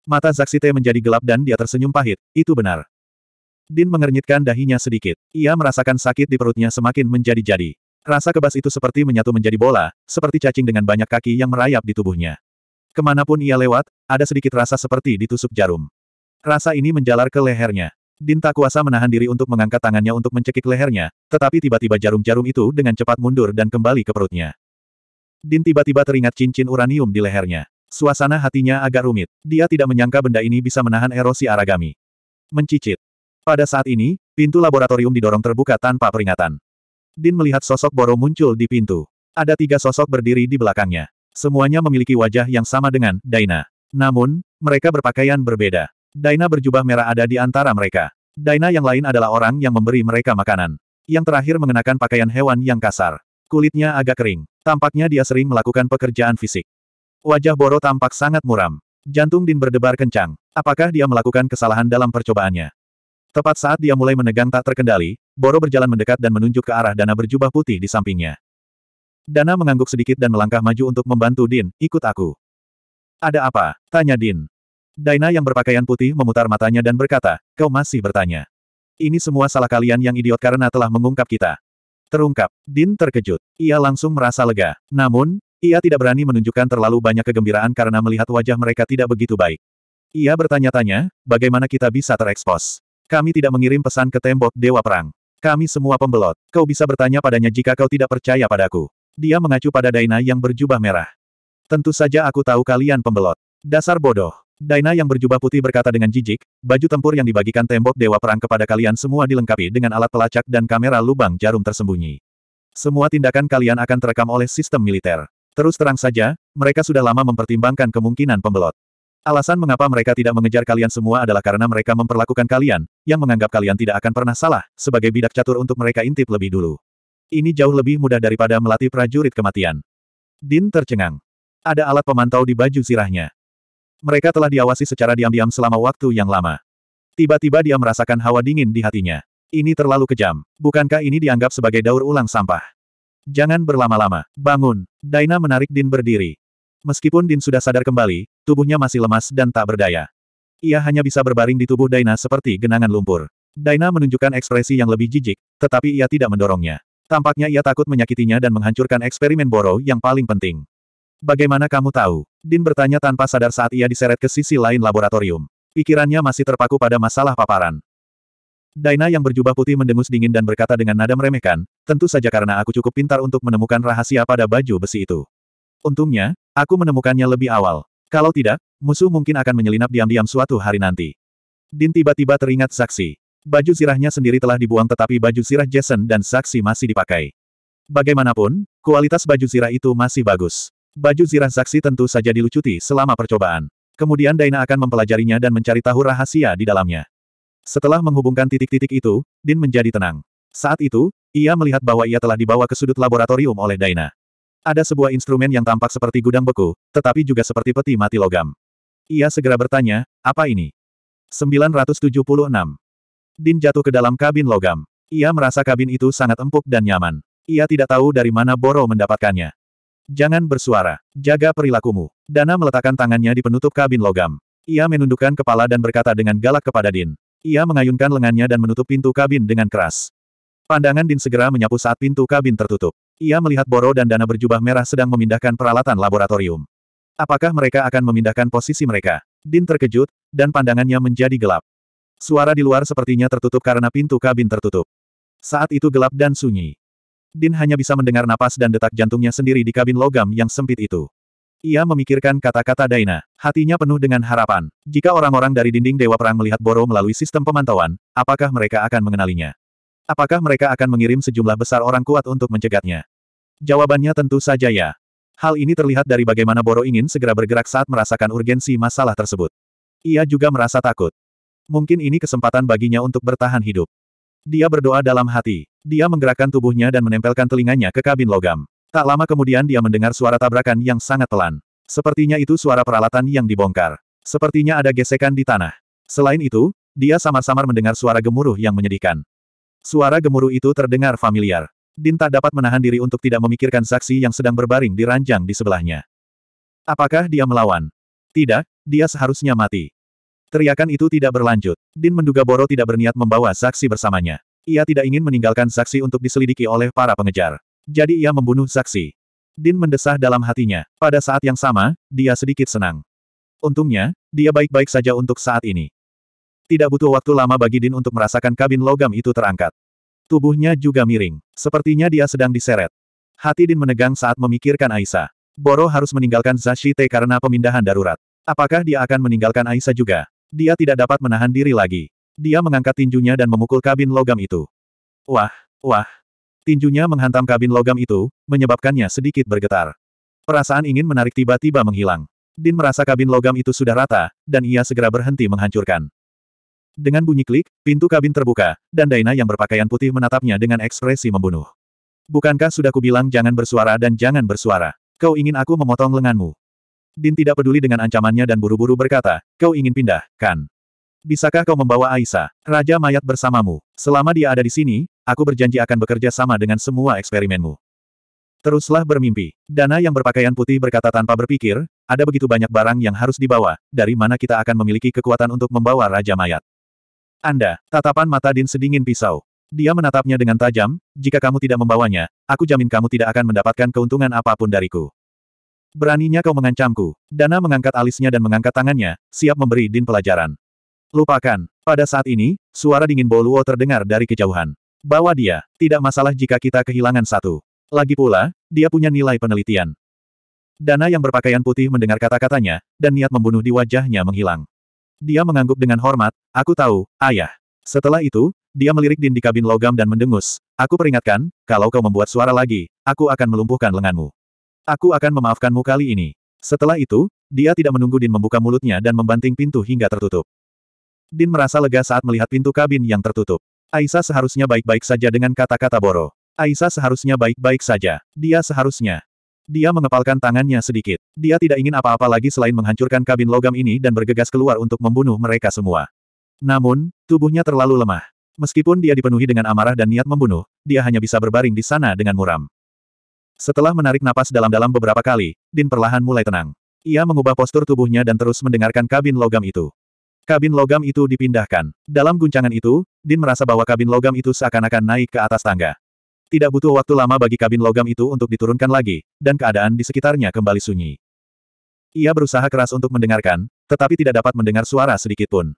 Mata Zaksite menjadi gelap dan dia tersenyum pahit, itu benar. Din mengernyitkan dahinya sedikit. Ia merasakan sakit di perutnya semakin menjadi-jadi. Rasa kebas itu seperti menyatu menjadi bola, seperti cacing dengan banyak kaki yang merayap di tubuhnya. Kemanapun ia lewat, ada sedikit rasa seperti ditusuk jarum. Rasa ini menjalar ke lehernya. Din tak kuasa menahan diri untuk mengangkat tangannya untuk mencekik lehernya, tetapi tiba-tiba jarum-jarum itu dengan cepat mundur dan kembali ke perutnya. Din tiba-tiba teringat cincin uranium di lehernya. Suasana hatinya agak rumit. Dia tidak menyangka benda ini bisa menahan erosi aragami. Mencicit. Pada saat ini, pintu laboratorium didorong terbuka tanpa peringatan. Din melihat sosok Boro muncul di pintu. Ada tiga sosok berdiri di belakangnya. Semuanya memiliki wajah yang sama dengan Daina. Namun, mereka berpakaian berbeda. Daina berjubah merah ada di antara mereka. Daina yang lain adalah orang yang memberi mereka makanan. Yang terakhir mengenakan pakaian hewan yang kasar. Kulitnya agak kering. Tampaknya dia sering melakukan pekerjaan fisik. Wajah Boro tampak sangat muram. Jantung Din berdebar kencang. Apakah dia melakukan kesalahan dalam percobaannya? Tepat saat dia mulai menegang tak terkendali, Boro berjalan mendekat dan menunjuk ke arah Dana berjubah putih di sampingnya. Dana mengangguk sedikit dan melangkah maju untuk membantu Din, ikut aku. Ada apa? Tanya Din. Daina yang berpakaian putih memutar matanya dan berkata, kau masih bertanya. Ini semua salah kalian yang idiot karena telah mengungkap kita. Terungkap, Din terkejut. Ia langsung merasa lega. Namun, ia tidak berani menunjukkan terlalu banyak kegembiraan karena melihat wajah mereka tidak begitu baik. Ia bertanya-tanya, bagaimana kita bisa terekspos? Kami tidak mengirim pesan ke tembok Dewa Perang. Kami semua pembelot. Kau bisa bertanya padanya jika kau tidak percaya padaku. Dia mengacu pada Daina yang berjubah merah. Tentu saja aku tahu kalian pembelot. Dasar bodoh. Daina yang berjubah putih berkata dengan jijik, baju tempur yang dibagikan tembok dewa perang kepada kalian semua dilengkapi dengan alat pelacak dan kamera lubang jarum tersembunyi. Semua tindakan kalian akan terekam oleh sistem militer. Terus terang saja, mereka sudah lama mempertimbangkan kemungkinan pembelot. Alasan mengapa mereka tidak mengejar kalian semua adalah karena mereka memperlakukan kalian, yang menganggap kalian tidak akan pernah salah, sebagai bidak catur untuk mereka intip lebih dulu. Ini jauh lebih mudah daripada melatih prajurit kematian. Din tercengang. Ada alat pemantau di baju sirahnya. Mereka telah diawasi secara diam-diam selama waktu yang lama. Tiba-tiba dia merasakan hawa dingin di hatinya. Ini terlalu kejam. Bukankah ini dianggap sebagai daur ulang sampah? Jangan berlama-lama. Bangun. Daina menarik Din berdiri. Meskipun Din sudah sadar kembali, tubuhnya masih lemas dan tak berdaya. Ia hanya bisa berbaring di tubuh Daina seperti genangan lumpur. Daina menunjukkan ekspresi yang lebih jijik, tetapi ia tidak mendorongnya. Tampaknya ia takut menyakitinya dan menghancurkan eksperimen Boro yang paling penting. Bagaimana kamu tahu? Din bertanya tanpa sadar saat ia diseret ke sisi lain laboratorium. Pikirannya masih terpaku pada masalah paparan. Daina yang berjubah putih mendengus dingin dan berkata dengan nada meremehkan, tentu saja karena aku cukup pintar untuk menemukan rahasia pada baju besi itu. Untungnya, aku menemukannya lebih awal. Kalau tidak, musuh mungkin akan menyelinap diam-diam suatu hari nanti. Din tiba-tiba teringat saksi. Baju sirahnya sendiri telah dibuang tetapi baju sirah Jason dan saksi masih dipakai. Bagaimanapun, kualitas baju sirah itu masih bagus. Baju zirah saksi tentu saja dilucuti selama percobaan. Kemudian Daina akan mempelajarinya dan mencari tahu rahasia di dalamnya. Setelah menghubungkan titik-titik itu, Din menjadi tenang. Saat itu, ia melihat bahwa ia telah dibawa ke sudut laboratorium oleh Daina. Ada sebuah instrumen yang tampak seperti gudang beku, tetapi juga seperti peti mati logam. Ia segera bertanya, apa ini? 976. Din jatuh ke dalam kabin logam. Ia merasa kabin itu sangat empuk dan nyaman. Ia tidak tahu dari mana Boro mendapatkannya. Jangan bersuara. Jaga perilakumu. Dana meletakkan tangannya di penutup kabin logam. Ia menundukkan kepala dan berkata dengan galak kepada Din. Ia mengayunkan lengannya dan menutup pintu kabin dengan keras. Pandangan Din segera menyapu saat pintu kabin tertutup. Ia melihat Boro dan Dana berjubah merah sedang memindahkan peralatan laboratorium. Apakah mereka akan memindahkan posisi mereka? Din terkejut, dan pandangannya menjadi gelap. Suara di luar sepertinya tertutup karena pintu kabin tertutup. Saat itu gelap dan sunyi. Din hanya bisa mendengar napas dan detak jantungnya sendiri di kabin logam yang sempit itu. Ia memikirkan kata-kata Daina. Hatinya penuh dengan harapan. Jika orang-orang dari dinding Dewa Perang melihat Boro melalui sistem pemantauan, apakah mereka akan mengenalinya? Apakah mereka akan mengirim sejumlah besar orang kuat untuk mencegatnya? Jawabannya tentu saja ya. Hal ini terlihat dari bagaimana Boro ingin segera bergerak saat merasakan urgensi masalah tersebut. Ia juga merasa takut. Mungkin ini kesempatan baginya untuk bertahan hidup. Dia berdoa dalam hati. Dia menggerakkan tubuhnya dan menempelkan telinganya ke kabin logam. Tak lama kemudian dia mendengar suara tabrakan yang sangat pelan. Sepertinya itu suara peralatan yang dibongkar. Sepertinya ada gesekan di tanah. Selain itu, dia samar-samar mendengar suara gemuruh yang menyedihkan. Suara gemuruh itu terdengar familiar. Din tak dapat menahan diri untuk tidak memikirkan saksi yang sedang berbaring di ranjang di sebelahnya. Apakah dia melawan? Tidak, dia seharusnya mati. Teriakan itu tidak berlanjut. Din menduga Boro tidak berniat membawa saksi bersamanya. Ia tidak ingin meninggalkan saksi untuk diselidiki oleh para pengejar. Jadi ia membunuh saksi. Din mendesah dalam hatinya. Pada saat yang sama, dia sedikit senang. Untungnya, dia baik-baik saja untuk saat ini. Tidak butuh waktu lama bagi Din untuk merasakan kabin logam itu terangkat. Tubuhnya juga miring. Sepertinya dia sedang diseret. Hati Din menegang saat memikirkan Aisyah. Boro harus meninggalkan Zashite karena pemindahan darurat. Apakah dia akan meninggalkan Aisyah juga? Dia tidak dapat menahan diri lagi. Dia mengangkat tinjunya dan memukul kabin logam itu. Wah, wah. Tinjunya menghantam kabin logam itu, menyebabkannya sedikit bergetar. Perasaan ingin menarik tiba-tiba menghilang. Din merasa kabin logam itu sudah rata, dan ia segera berhenti menghancurkan. Dengan bunyi klik, pintu kabin terbuka, dan Daina yang berpakaian putih menatapnya dengan ekspresi membunuh. Bukankah sudah kubilang jangan bersuara dan jangan bersuara? Kau ingin aku memotong lenganmu? Din tidak peduli dengan ancamannya dan buru-buru berkata, kau ingin pindah, kan? Bisakah kau membawa Aisyah, Raja Mayat bersamamu? Selama dia ada di sini, aku berjanji akan bekerja sama dengan semua eksperimenmu. Teruslah bermimpi. Dana yang berpakaian putih berkata tanpa berpikir, ada begitu banyak barang yang harus dibawa, dari mana kita akan memiliki kekuatan untuk membawa Raja Mayat. Anda, tatapan mata Din sedingin pisau. Dia menatapnya dengan tajam, jika kamu tidak membawanya, aku jamin kamu tidak akan mendapatkan keuntungan apapun dariku. Beraninya kau mengancamku. Dana mengangkat alisnya dan mengangkat tangannya, siap memberi Din pelajaran. Lupakan. Pada saat ini, suara dingin Boluo terdengar dari kejauhan. Bawa dia. Tidak masalah jika kita kehilangan satu. Lagi pula, dia punya nilai penelitian. Dana yang berpakaian putih mendengar kata-katanya, dan niat membunuh di wajahnya menghilang. Dia mengangguk dengan hormat, aku tahu, ayah. Setelah itu, dia melirik Din di kabin logam dan mendengus. Aku peringatkan, kalau kau membuat suara lagi, aku akan melumpuhkan lenganmu. Aku akan memaafkanmu kali ini. Setelah itu, dia tidak menunggu Din membuka mulutnya dan membanting pintu hingga tertutup. Din merasa lega saat melihat pintu kabin yang tertutup. Aisyah seharusnya baik-baik saja dengan kata-kata Boro. Aisyah seharusnya baik-baik saja. Dia seharusnya. Dia mengepalkan tangannya sedikit. Dia tidak ingin apa-apa lagi selain menghancurkan kabin logam ini dan bergegas keluar untuk membunuh mereka semua. Namun, tubuhnya terlalu lemah. Meskipun dia dipenuhi dengan amarah dan niat membunuh, dia hanya bisa berbaring di sana dengan muram. Setelah menarik napas dalam-dalam beberapa kali, Din perlahan mulai tenang. Ia mengubah postur tubuhnya dan terus mendengarkan kabin logam itu. Kabin logam itu dipindahkan. Dalam guncangan itu, Din merasa bahwa kabin logam itu seakan-akan naik ke atas tangga. Tidak butuh waktu lama bagi kabin logam itu untuk diturunkan lagi, dan keadaan di sekitarnya kembali sunyi. Ia berusaha keras untuk mendengarkan, tetapi tidak dapat mendengar suara sedikit pun.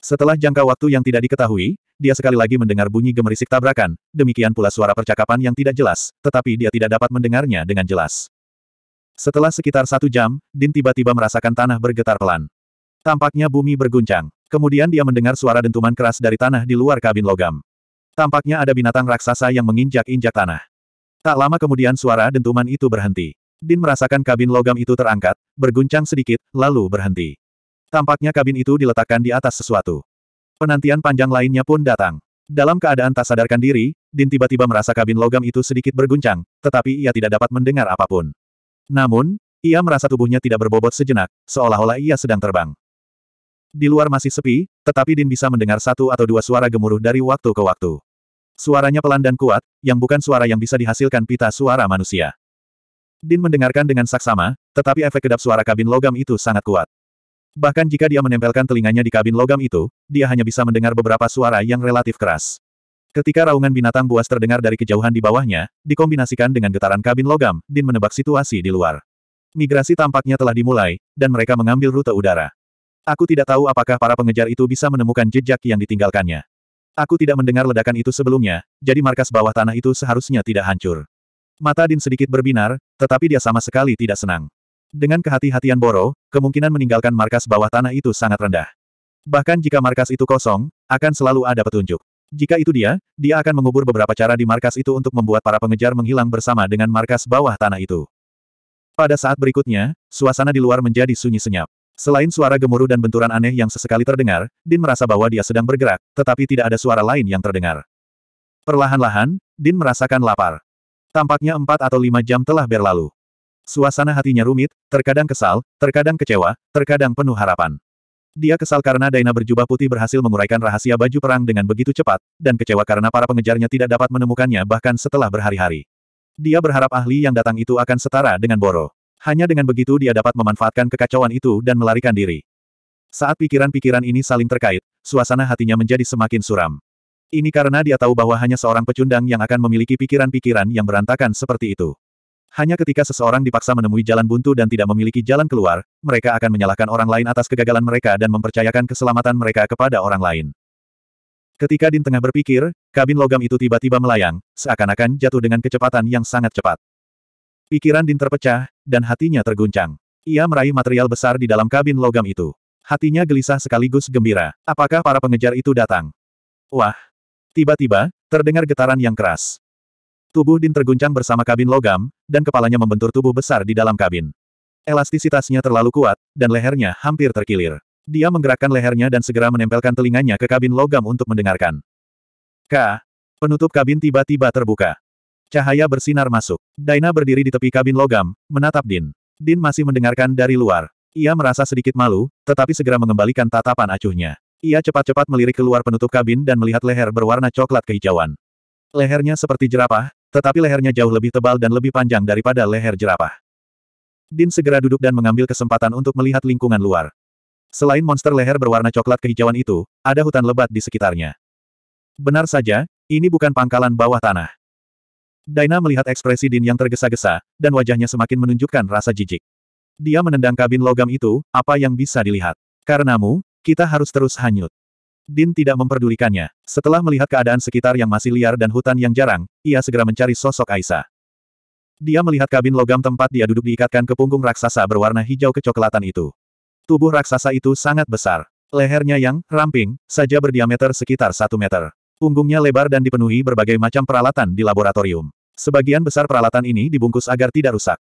Setelah jangka waktu yang tidak diketahui, dia sekali lagi mendengar bunyi gemerisik tabrakan, demikian pula suara percakapan yang tidak jelas, tetapi dia tidak dapat mendengarnya dengan jelas. Setelah sekitar satu jam, Din tiba-tiba merasakan tanah bergetar pelan. Tampaknya bumi berguncang. Kemudian dia mendengar suara dentuman keras dari tanah di luar kabin logam. Tampaknya ada binatang raksasa yang menginjak-injak tanah. Tak lama kemudian suara dentuman itu berhenti. Din merasakan kabin logam itu terangkat, berguncang sedikit, lalu berhenti. Tampaknya kabin itu diletakkan di atas sesuatu. Penantian panjang lainnya pun datang. Dalam keadaan tak sadarkan diri, Din tiba-tiba merasa kabin logam itu sedikit berguncang, tetapi ia tidak dapat mendengar apapun. Namun, ia merasa tubuhnya tidak berbobot sejenak, seolah-olah ia sedang terbang. Di luar masih sepi, tetapi Din bisa mendengar satu atau dua suara gemuruh dari waktu ke waktu. Suaranya pelan dan kuat, yang bukan suara yang bisa dihasilkan pita suara manusia. Din mendengarkan dengan saksama, tetapi efek kedap suara kabin logam itu sangat kuat. Bahkan jika dia menempelkan telinganya di kabin logam itu, dia hanya bisa mendengar beberapa suara yang relatif keras. Ketika raungan binatang buas terdengar dari kejauhan di bawahnya, dikombinasikan dengan getaran kabin logam, Din menebak situasi di luar. Migrasi tampaknya telah dimulai, dan mereka mengambil rute udara. Aku tidak tahu apakah para pengejar itu bisa menemukan jejak yang ditinggalkannya. Aku tidak mendengar ledakan itu sebelumnya, jadi markas bawah tanah itu seharusnya tidak hancur. Mata Din sedikit berbinar, tetapi dia sama sekali tidak senang. Dengan kehati-hatian Boro, kemungkinan meninggalkan markas bawah tanah itu sangat rendah. Bahkan jika markas itu kosong, akan selalu ada petunjuk. Jika itu dia, dia akan mengubur beberapa cara di markas itu untuk membuat para pengejar menghilang bersama dengan markas bawah tanah itu. Pada saat berikutnya, suasana di luar menjadi sunyi senyap. Selain suara gemuruh dan benturan aneh yang sesekali terdengar, Din merasa bahwa dia sedang bergerak, tetapi tidak ada suara lain yang terdengar. Perlahan-lahan, Din merasakan lapar. Tampaknya empat atau lima jam telah berlalu. Suasana hatinya rumit, terkadang kesal, terkadang kecewa, terkadang penuh harapan. Dia kesal karena Daina berjubah putih berhasil menguraikan rahasia baju perang dengan begitu cepat, dan kecewa karena para pengejarnya tidak dapat menemukannya bahkan setelah berhari-hari. Dia berharap ahli yang datang itu akan setara dengan Boro. Hanya dengan begitu dia dapat memanfaatkan kekacauan itu dan melarikan diri. Saat pikiran-pikiran ini saling terkait, suasana hatinya menjadi semakin suram. Ini karena dia tahu bahwa hanya seorang pecundang yang akan memiliki pikiran-pikiran yang berantakan seperti itu. Hanya ketika seseorang dipaksa menemui jalan buntu dan tidak memiliki jalan keluar, mereka akan menyalahkan orang lain atas kegagalan mereka dan mempercayakan keselamatan mereka kepada orang lain. Ketika Din tengah berpikir, kabin logam itu tiba-tiba melayang, seakan-akan jatuh dengan kecepatan yang sangat cepat. Pikiran Din terpecah, dan hatinya terguncang. Ia meraih material besar di dalam kabin logam itu. Hatinya gelisah sekaligus gembira. Apakah para pengejar itu datang? Wah! Tiba-tiba, terdengar getaran yang keras. Tubuh Din terguncang bersama kabin logam, dan kepalanya membentur tubuh besar di dalam kabin. Elastisitasnya terlalu kuat, dan lehernya hampir terkilir. Dia menggerakkan lehernya dan segera menempelkan telinganya ke kabin logam untuk mendengarkan. K. Penutup kabin tiba-tiba terbuka. Cahaya bersinar masuk. Daina berdiri di tepi kabin logam, menatap Din. Din masih mendengarkan dari luar. Ia merasa sedikit malu, tetapi segera mengembalikan tatapan acuhnya. Ia cepat-cepat melirik keluar penutup kabin dan melihat leher berwarna coklat kehijauan. Lehernya seperti jerapah, tetapi lehernya jauh lebih tebal dan lebih panjang daripada leher jerapah. Din segera duduk dan mengambil kesempatan untuk melihat lingkungan luar. Selain monster leher berwarna coklat kehijauan itu, ada hutan lebat di sekitarnya. Benar saja, ini bukan pangkalan bawah tanah. Daina melihat ekspresi Din yang tergesa-gesa, dan wajahnya semakin menunjukkan rasa jijik. Dia menendang kabin logam itu, apa yang bisa dilihat. Karenamu, kita harus terus hanyut. Din tidak memperdulikannya. Setelah melihat keadaan sekitar yang masih liar dan hutan yang jarang, ia segera mencari sosok Aisyah. Dia melihat kabin logam tempat dia duduk diikatkan ke punggung raksasa berwarna hijau kecoklatan itu. Tubuh raksasa itu sangat besar. Lehernya yang ramping saja berdiameter sekitar satu meter. Punggungnya lebar dan dipenuhi berbagai macam peralatan di laboratorium. Sebagian besar peralatan ini dibungkus agar tidak rusak.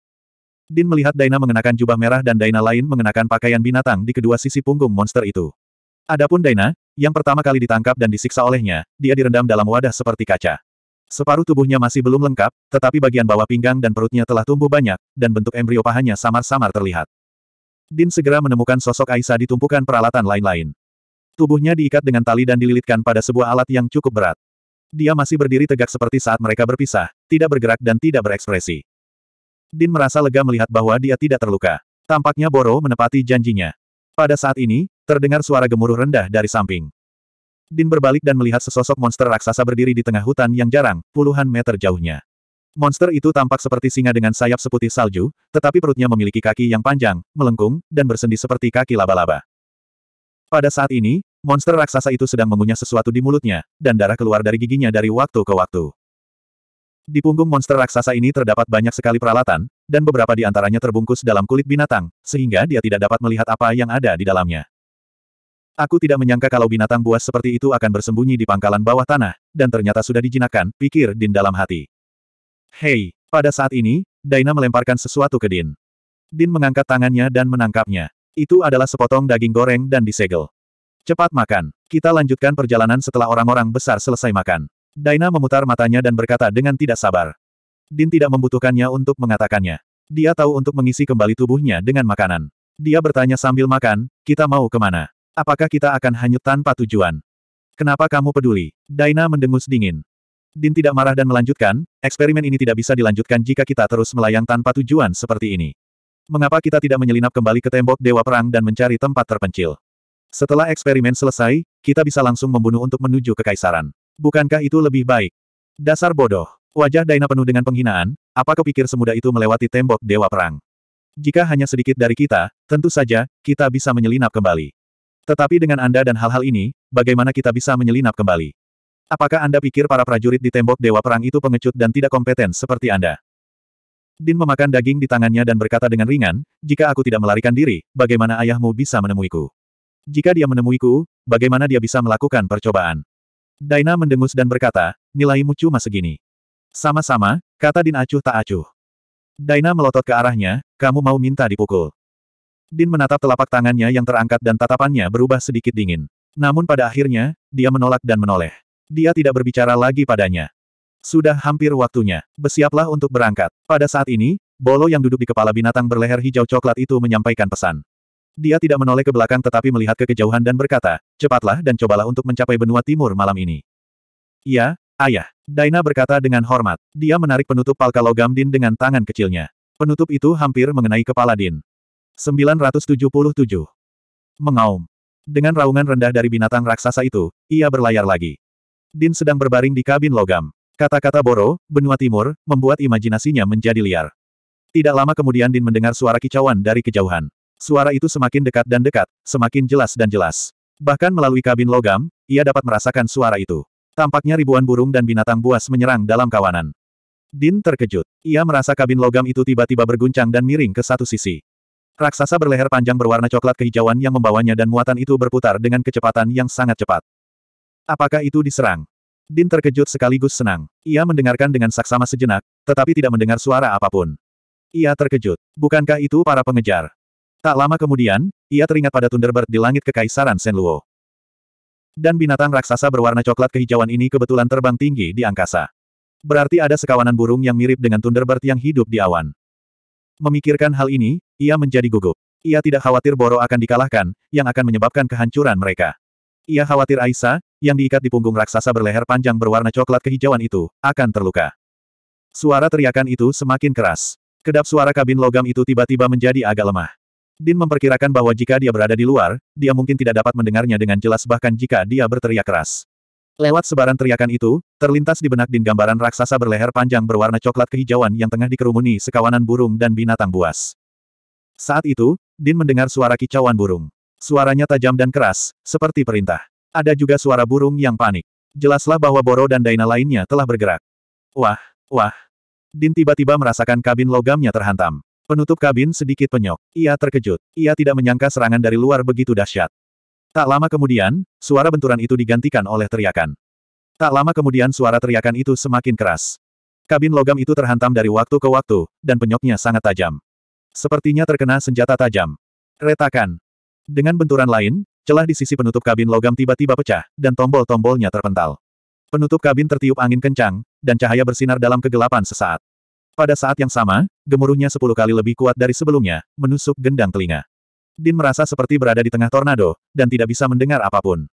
Din melihat Daina mengenakan jubah merah dan Daina lain mengenakan pakaian binatang di kedua sisi punggung monster itu. Adapun Daina, yang pertama kali ditangkap dan disiksa olehnya, dia direndam dalam wadah seperti kaca. Separuh tubuhnya masih belum lengkap, tetapi bagian bawah pinggang dan perutnya telah tumbuh banyak, dan bentuk embrio pahanya samar-samar terlihat. Din segera menemukan sosok Aisa di tumpukan peralatan lain-lain. Tubuhnya diikat dengan tali dan dililitkan pada sebuah alat yang cukup berat. Dia masih berdiri tegak seperti saat mereka berpisah, tidak bergerak dan tidak berekspresi. Din merasa lega melihat bahwa dia tidak terluka. Tampaknya Boro menepati janjinya. Pada saat ini, terdengar suara gemuruh rendah dari samping. Din berbalik dan melihat sesosok monster raksasa berdiri di tengah hutan yang jarang, puluhan meter jauhnya. Monster itu tampak seperti singa dengan sayap seputih salju, tetapi perutnya memiliki kaki yang panjang, melengkung, dan bersendi seperti kaki laba-laba. Pada saat ini, monster raksasa itu sedang mengunyah sesuatu di mulutnya, dan darah keluar dari giginya dari waktu ke waktu. Di punggung monster raksasa ini terdapat banyak sekali peralatan, dan beberapa di antaranya terbungkus dalam kulit binatang, sehingga dia tidak dapat melihat apa yang ada di dalamnya. Aku tidak menyangka kalau binatang buas seperti itu akan bersembunyi di pangkalan bawah tanah, dan ternyata sudah dijinakkan, pikir Din dalam hati. Hei, pada saat ini, Daina melemparkan sesuatu ke Din. Din mengangkat tangannya dan menangkapnya. Itu adalah sepotong daging goreng dan disegel. Cepat makan. Kita lanjutkan perjalanan setelah orang-orang besar selesai makan. Daina memutar matanya dan berkata dengan tidak sabar. Din tidak membutuhkannya untuk mengatakannya. Dia tahu untuk mengisi kembali tubuhnya dengan makanan. Dia bertanya sambil makan, kita mau kemana? Apakah kita akan hanyut tanpa tujuan? Kenapa kamu peduli? Daina mendengus dingin. Din tidak marah dan melanjutkan, eksperimen ini tidak bisa dilanjutkan jika kita terus melayang tanpa tujuan seperti ini. Mengapa kita tidak menyelinap kembali ke tembok Dewa Perang dan mencari tempat terpencil? Setelah eksperimen selesai, kita bisa langsung membunuh untuk menuju kekaisaran. Bukankah itu lebih baik? Dasar bodoh. Wajah Daina penuh dengan penghinaan, apa kau pikir semudah itu melewati tembok Dewa Perang? Jika hanya sedikit dari kita, tentu saja, kita bisa menyelinap kembali. Tetapi dengan Anda dan hal-hal ini, bagaimana kita bisa menyelinap kembali? Apakah Anda pikir para prajurit di tembok Dewa Perang itu pengecut dan tidak kompeten seperti Anda? Din memakan daging di tangannya dan berkata dengan ringan, jika aku tidak melarikan diri, bagaimana ayahmu bisa menemuiku? Jika dia menemuiku, bagaimana dia bisa melakukan percobaan? Daina mendengus dan berkata, nilaimu cuma segini. Sama-sama, kata Din acuh tak acuh. Daina melotot ke arahnya, kamu mau minta dipukul. Din menatap telapak tangannya yang terangkat dan tatapannya berubah sedikit dingin. Namun pada akhirnya, dia menolak dan menoleh. Dia tidak berbicara lagi padanya. Sudah hampir waktunya, bersiaplah untuk berangkat. Pada saat ini, Bolo yang duduk di kepala binatang berleher hijau coklat itu menyampaikan pesan. Dia tidak menoleh ke belakang tetapi melihat ke kejauhan dan berkata, cepatlah dan cobalah untuk mencapai benua timur malam ini. Ya, ayah. Daina berkata dengan hormat. Dia menarik penutup palka logam Din dengan tangan kecilnya. Penutup itu hampir mengenai kepala Din. 977. Mengaum. Dengan raungan rendah dari binatang raksasa itu, ia berlayar lagi. Din sedang berbaring di kabin logam. Kata-kata Boro, benua timur, membuat imajinasinya menjadi liar. Tidak lama kemudian Din mendengar suara kicauan dari kejauhan. Suara itu semakin dekat dan dekat, semakin jelas dan jelas. Bahkan melalui kabin logam, ia dapat merasakan suara itu. Tampaknya ribuan burung dan binatang buas menyerang dalam kawanan. Din terkejut. Ia merasa kabin logam itu tiba-tiba berguncang dan miring ke satu sisi. Raksasa berleher panjang berwarna coklat kehijauan yang membawanya dan muatan itu berputar dengan kecepatan yang sangat cepat. Apakah itu diserang? Din terkejut sekaligus senang. Ia mendengarkan dengan saksama sejenak, tetapi tidak mendengar suara apapun. Ia terkejut. Bukankah itu para pengejar? Tak lama kemudian, ia teringat pada Thunderbird di langit kekaisaran Senluo. Dan binatang raksasa berwarna coklat kehijauan ini kebetulan terbang tinggi di angkasa. Berarti ada sekawanan burung yang mirip dengan Thunderbird yang hidup di awan. Memikirkan hal ini, ia menjadi gugup. Ia tidak khawatir Boro akan dikalahkan, yang akan menyebabkan kehancuran mereka. Ia khawatir Aisyah, yang diikat di punggung raksasa berleher panjang berwarna coklat kehijauan itu, akan terluka. Suara teriakan itu semakin keras. Kedap suara kabin logam itu tiba-tiba menjadi agak lemah. Din memperkirakan bahwa jika dia berada di luar, dia mungkin tidak dapat mendengarnya dengan jelas bahkan jika dia berteriak keras. Lewat sebaran teriakan itu, terlintas di benak Din gambaran raksasa berleher panjang berwarna coklat kehijauan yang tengah dikerumuni sekawanan burung dan binatang buas. Saat itu, Din mendengar suara kicauan burung. Suaranya tajam dan keras, seperti perintah. Ada juga suara burung yang panik. Jelaslah bahwa Boro dan Daina lainnya telah bergerak. Wah, wah. Din tiba-tiba merasakan kabin logamnya terhantam. Penutup kabin sedikit penyok. Ia terkejut. Ia tidak menyangka serangan dari luar begitu dahsyat. Tak lama kemudian, suara benturan itu digantikan oleh teriakan. Tak lama kemudian suara teriakan itu semakin keras. Kabin logam itu terhantam dari waktu ke waktu, dan penyoknya sangat tajam. Sepertinya terkena senjata tajam. Retakan. Dengan benturan lain, celah di sisi penutup kabin logam tiba-tiba pecah, dan tombol-tombolnya terpental. Penutup kabin tertiup angin kencang, dan cahaya bersinar dalam kegelapan sesaat. Pada saat yang sama, gemuruhnya sepuluh kali lebih kuat dari sebelumnya, menusuk gendang telinga. Din merasa seperti berada di tengah tornado, dan tidak bisa mendengar apapun.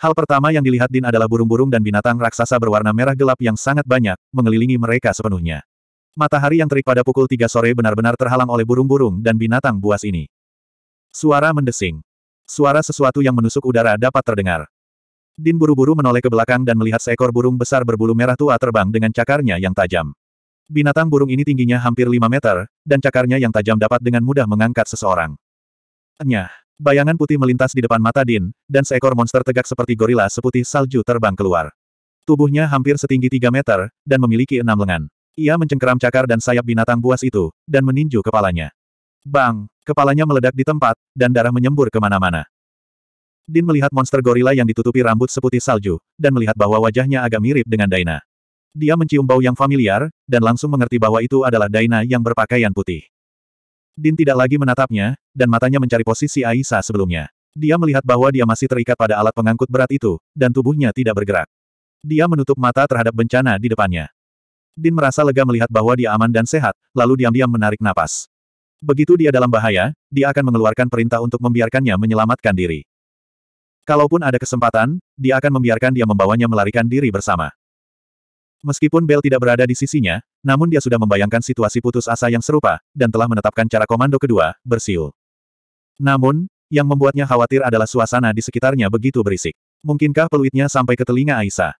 Hal pertama yang dilihat Din adalah burung-burung dan binatang raksasa berwarna merah gelap yang sangat banyak, mengelilingi mereka sepenuhnya. Matahari yang terik pada pukul tiga sore benar-benar terhalang oleh burung-burung dan binatang buas ini. Suara mendesing. Suara sesuatu yang menusuk udara dapat terdengar. Din buru-buru menoleh ke belakang dan melihat seekor burung besar berbulu merah tua terbang dengan cakarnya yang tajam. Binatang burung ini tingginya hampir 5 meter, dan cakarnya yang tajam dapat dengan mudah mengangkat seseorang. Nyah, bayangan putih melintas di depan mata Din, dan seekor monster tegak seperti gorila seputih salju terbang keluar. Tubuhnya hampir setinggi 3 meter, dan memiliki enam lengan. Ia mencengkeram cakar dan sayap binatang buas itu, dan meninju kepalanya. Bang! Kepalanya meledak di tempat, dan darah menyembur kemana-mana. Din melihat monster gorila yang ditutupi rambut seputih salju, dan melihat bahwa wajahnya agak mirip dengan Daina. Dia mencium bau yang familiar, dan langsung mengerti bahwa itu adalah Daina yang berpakaian putih. Din tidak lagi menatapnya, dan matanya mencari posisi Aisyah sebelumnya. Dia melihat bahwa dia masih terikat pada alat pengangkut berat itu, dan tubuhnya tidak bergerak. Dia menutup mata terhadap bencana di depannya. Din merasa lega melihat bahwa dia aman dan sehat, lalu diam-diam menarik napas. Begitu dia dalam bahaya, dia akan mengeluarkan perintah untuk membiarkannya menyelamatkan diri. Kalaupun ada kesempatan, dia akan membiarkan dia membawanya melarikan diri bersama. Meskipun Bell tidak berada di sisinya, namun dia sudah membayangkan situasi putus asa yang serupa, dan telah menetapkan cara komando kedua, bersiul. Namun, yang membuatnya khawatir adalah suasana di sekitarnya begitu berisik. Mungkinkah peluitnya sampai ke telinga Aisyah?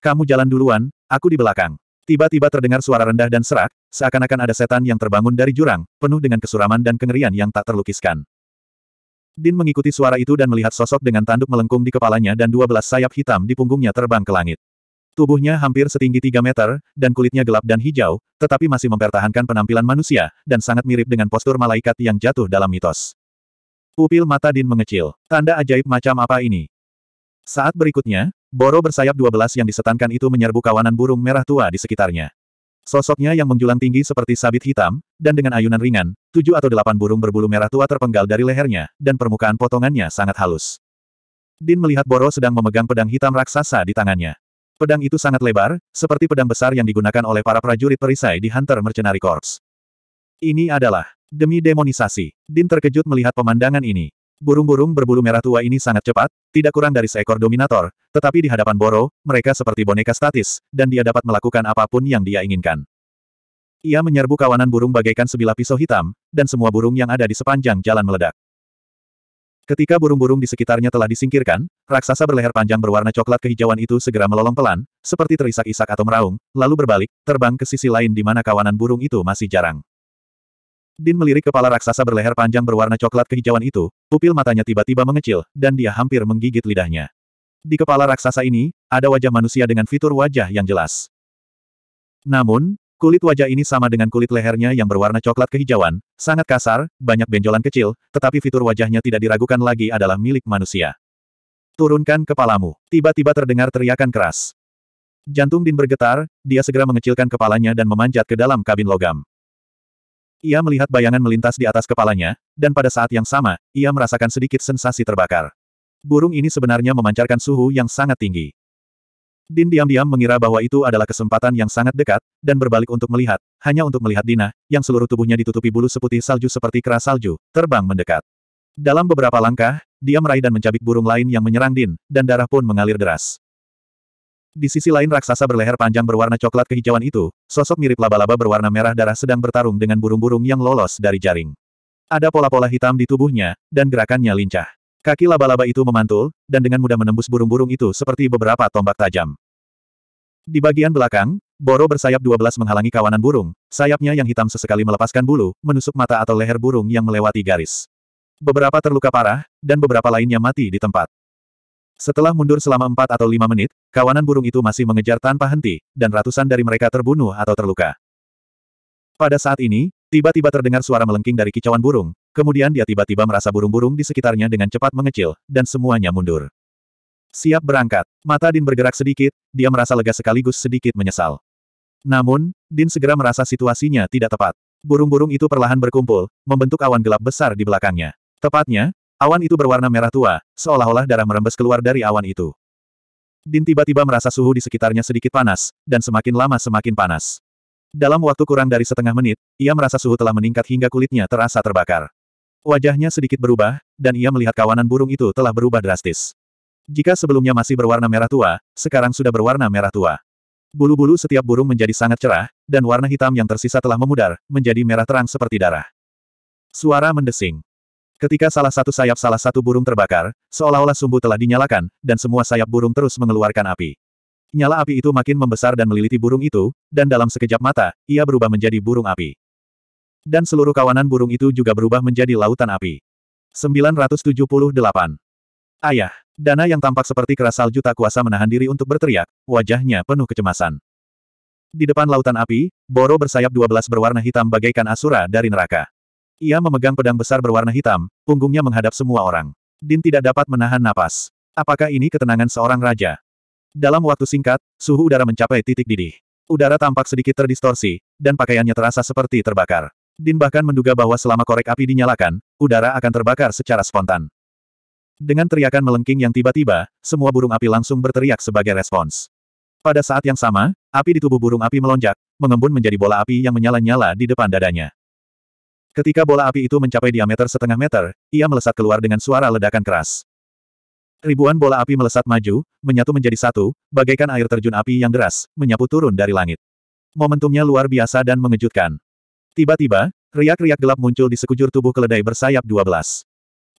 Kamu jalan duluan, aku di belakang. Tiba-tiba terdengar suara rendah dan serak, seakan-akan ada setan yang terbangun dari jurang, penuh dengan kesuraman dan kengerian yang tak terlukiskan. Din mengikuti suara itu dan melihat sosok dengan tanduk melengkung di kepalanya dan dua belas sayap hitam di punggungnya terbang ke langit. Tubuhnya hampir setinggi 3 meter, dan kulitnya gelap dan hijau, tetapi masih mempertahankan penampilan manusia, dan sangat mirip dengan postur malaikat yang jatuh dalam mitos. Pupil mata Din mengecil. Tanda ajaib macam apa ini? Saat berikutnya, Boro bersayap 12 yang disetankan itu menyerbu kawanan burung merah tua di sekitarnya. Sosoknya yang menjulang tinggi seperti sabit hitam, dan dengan ayunan ringan, tujuh atau delapan burung berbulu merah tua terpenggal dari lehernya, dan permukaan potongannya sangat halus. Din melihat Boro sedang memegang pedang hitam raksasa di tangannya. Pedang itu sangat lebar, seperti pedang besar yang digunakan oleh para prajurit perisai di Hunter Mercenary Corps. Ini adalah demi demonisasi. Din terkejut melihat pemandangan ini. Burung-burung berbulu merah tua ini sangat cepat, tidak kurang dari seekor dominator, tetapi di hadapan Boro, mereka seperti boneka statis, dan dia dapat melakukan apapun yang dia inginkan. Ia menyerbu kawanan burung bagaikan sebilah pisau hitam, dan semua burung yang ada di sepanjang jalan meledak. Ketika burung-burung di sekitarnya telah disingkirkan, raksasa berleher panjang berwarna coklat kehijauan itu segera melolong pelan, seperti terisak-isak atau meraung, lalu berbalik, terbang ke sisi lain di mana kawanan burung itu masih jarang. Din melirik kepala raksasa berleher panjang berwarna coklat kehijauan itu, pupil matanya tiba-tiba mengecil, dan dia hampir menggigit lidahnya. Di kepala raksasa ini, ada wajah manusia dengan fitur wajah yang jelas. Namun, Kulit wajah ini sama dengan kulit lehernya yang berwarna coklat kehijauan, sangat kasar, banyak benjolan kecil, tetapi fitur wajahnya tidak diragukan lagi adalah milik manusia. Turunkan kepalamu. Tiba-tiba terdengar teriakan keras. Jantung Din bergetar, dia segera mengecilkan kepalanya dan memanjat ke dalam kabin logam. Ia melihat bayangan melintas di atas kepalanya, dan pada saat yang sama, ia merasakan sedikit sensasi terbakar. Burung ini sebenarnya memancarkan suhu yang sangat tinggi. Din diam-diam mengira bahwa itu adalah kesempatan yang sangat dekat, dan berbalik untuk melihat, hanya untuk melihat Dina, yang seluruh tubuhnya ditutupi bulu seputih salju seperti keras salju, terbang mendekat. Dalam beberapa langkah, dia meraih dan mencabik burung lain yang menyerang Din, dan darah pun mengalir deras. Di sisi lain raksasa berleher panjang berwarna coklat kehijauan itu, sosok mirip laba-laba berwarna merah darah sedang bertarung dengan burung-burung yang lolos dari jaring. Ada pola-pola hitam di tubuhnya, dan gerakannya lincah. Kaki laba-laba itu memantul, dan dengan mudah menembus burung-burung itu seperti beberapa tombak tajam. Di bagian belakang, Boro bersayap 12 menghalangi kawanan burung, sayapnya yang hitam sesekali melepaskan bulu, menusuk mata atau leher burung yang melewati garis. Beberapa terluka parah, dan beberapa lainnya mati di tempat. Setelah mundur selama 4 atau 5 menit, kawanan burung itu masih mengejar tanpa henti, dan ratusan dari mereka terbunuh atau terluka. Pada saat ini, tiba-tiba terdengar suara melengking dari kicauan burung, kemudian dia tiba-tiba merasa burung-burung di sekitarnya dengan cepat mengecil, dan semuanya mundur. Siap berangkat. Mata Din bergerak sedikit, dia merasa lega sekaligus sedikit menyesal. Namun, Din segera merasa situasinya tidak tepat. Burung-burung itu perlahan berkumpul, membentuk awan gelap besar di belakangnya. Tepatnya, awan itu berwarna merah tua, seolah-olah darah merembes keluar dari awan itu. Din tiba-tiba merasa suhu di sekitarnya sedikit panas, dan semakin lama semakin panas. Dalam waktu kurang dari setengah menit, ia merasa suhu telah meningkat hingga kulitnya terasa terbakar. Wajahnya sedikit berubah, dan ia melihat kawanan burung itu telah berubah drastis. Jika sebelumnya masih berwarna merah tua, sekarang sudah berwarna merah tua. Bulu-bulu setiap burung menjadi sangat cerah, dan warna hitam yang tersisa telah memudar, menjadi merah terang seperti darah. Suara mendesing. Ketika salah satu sayap salah satu burung terbakar, seolah-olah sumbu telah dinyalakan, dan semua sayap burung terus mengeluarkan api. Nyala api itu makin membesar dan meliliti burung itu, dan dalam sekejap mata, ia berubah menjadi burung api. Dan seluruh kawanan burung itu juga berubah menjadi lautan api. 978 Ayah, Dana yang tampak seperti keras juta kuasa menahan diri untuk berteriak, wajahnya penuh kecemasan. Di depan lautan api, Boro bersayap 12 berwarna hitam bagaikan asura dari neraka. Ia memegang pedang besar berwarna hitam, punggungnya menghadap semua orang. Din tidak dapat menahan napas. Apakah ini ketenangan seorang raja? Dalam waktu singkat, suhu udara mencapai titik didih. Udara tampak sedikit terdistorsi, dan pakaiannya terasa seperti terbakar. Din bahkan menduga bahwa selama korek api dinyalakan, udara akan terbakar secara spontan. Dengan teriakan melengking yang tiba-tiba, semua burung api langsung berteriak sebagai respons. Pada saat yang sama, api di tubuh burung api melonjak, mengembun menjadi bola api yang menyala-nyala di depan dadanya. Ketika bola api itu mencapai diameter setengah meter, ia melesat keluar dengan suara ledakan keras. Ribuan bola api melesat maju, menyatu menjadi satu, bagaikan air terjun api yang deras, menyapu turun dari langit. Momentumnya luar biasa dan mengejutkan. Tiba-tiba, riak-riak gelap muncul di sekujur tubuh keledai bersayap 12.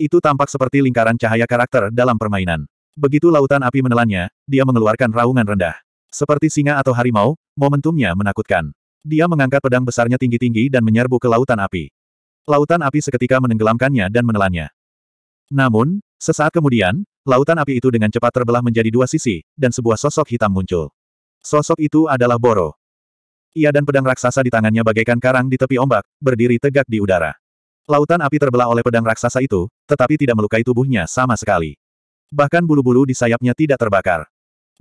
Itu tampak seperti lingkaran cahaya karakter dalam permainan. Begitu lautan api menelannya, dia mengeluarkan raungan rendah. Seperti singa atau harimau, momentumnya menakutkan. Dia mengangkat pedang besarnya tinggi-tinggi dan menyerbu ke lautan api. Lautan api seketika menenggelamkannya dan menelannya. Namun, sesaat kemudian, lautan api itu dengan cepat terbelah menjadi dua sisi, dan sebuah sosok hitam muncul. Sosok itu adalah Boro. Ia dan pedang raksasa di tangannya bagaikan karang di tepi ombak, berdiri tegak di udara. Lautan api terbelah oleh pedang raksasa itu, tetapi tidak melukai tubuhnya sama sekali. Bahkan bulu-bulu di sayapnya tidak terbakar.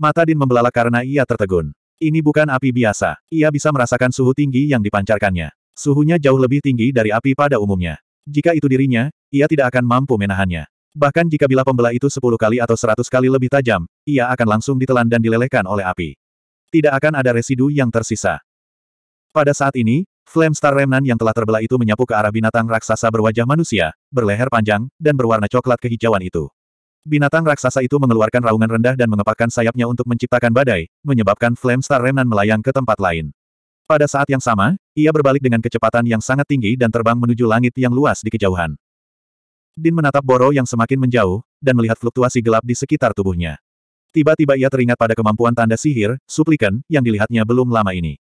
Mata Din membelalak karena ia tertegun. Ini bukan api biasa, ia bisa merasakan suhu tinggi yang dipancarkannya. Suhunya jauh lebih tinggi dari api pada umumnya. Jika itu dirinya, ia tidak akan mampu menahannya. Bahkan jika bila pembela itu sepuluh kali atau seratus kali lebih tajam, ia akan langsung ditelan dan dilelehkan oleh api. Tidak akan ada residu yang tersisa. Pada saat ini, Flame Star Remnant yang telah terbelah itu menyapu ke arah binatang raksasa berwajah manusia, berleher panjang, dan berwarna coklat kehijauan itu. Binatang raksasa itu mengeluarkan raungan rendah dan mengepakkan sayapnya untuk menciptakan badai, menyebabkan Flame Star Remnant melayang ke tempat lain. Pada saat yang sama, ia berbalik dengan kecepatan yang sangat tinggi dan terbang menuju langit yang luas di kejauhan. Din menatap Boro yang semakin menjauh, dan melihat fluktuasi gelap di sekitar tubuhnya. Tiba-tiba ia teringat pada kemampuan tanda sihir, suplikan, yang dilihatnya belum lama ini.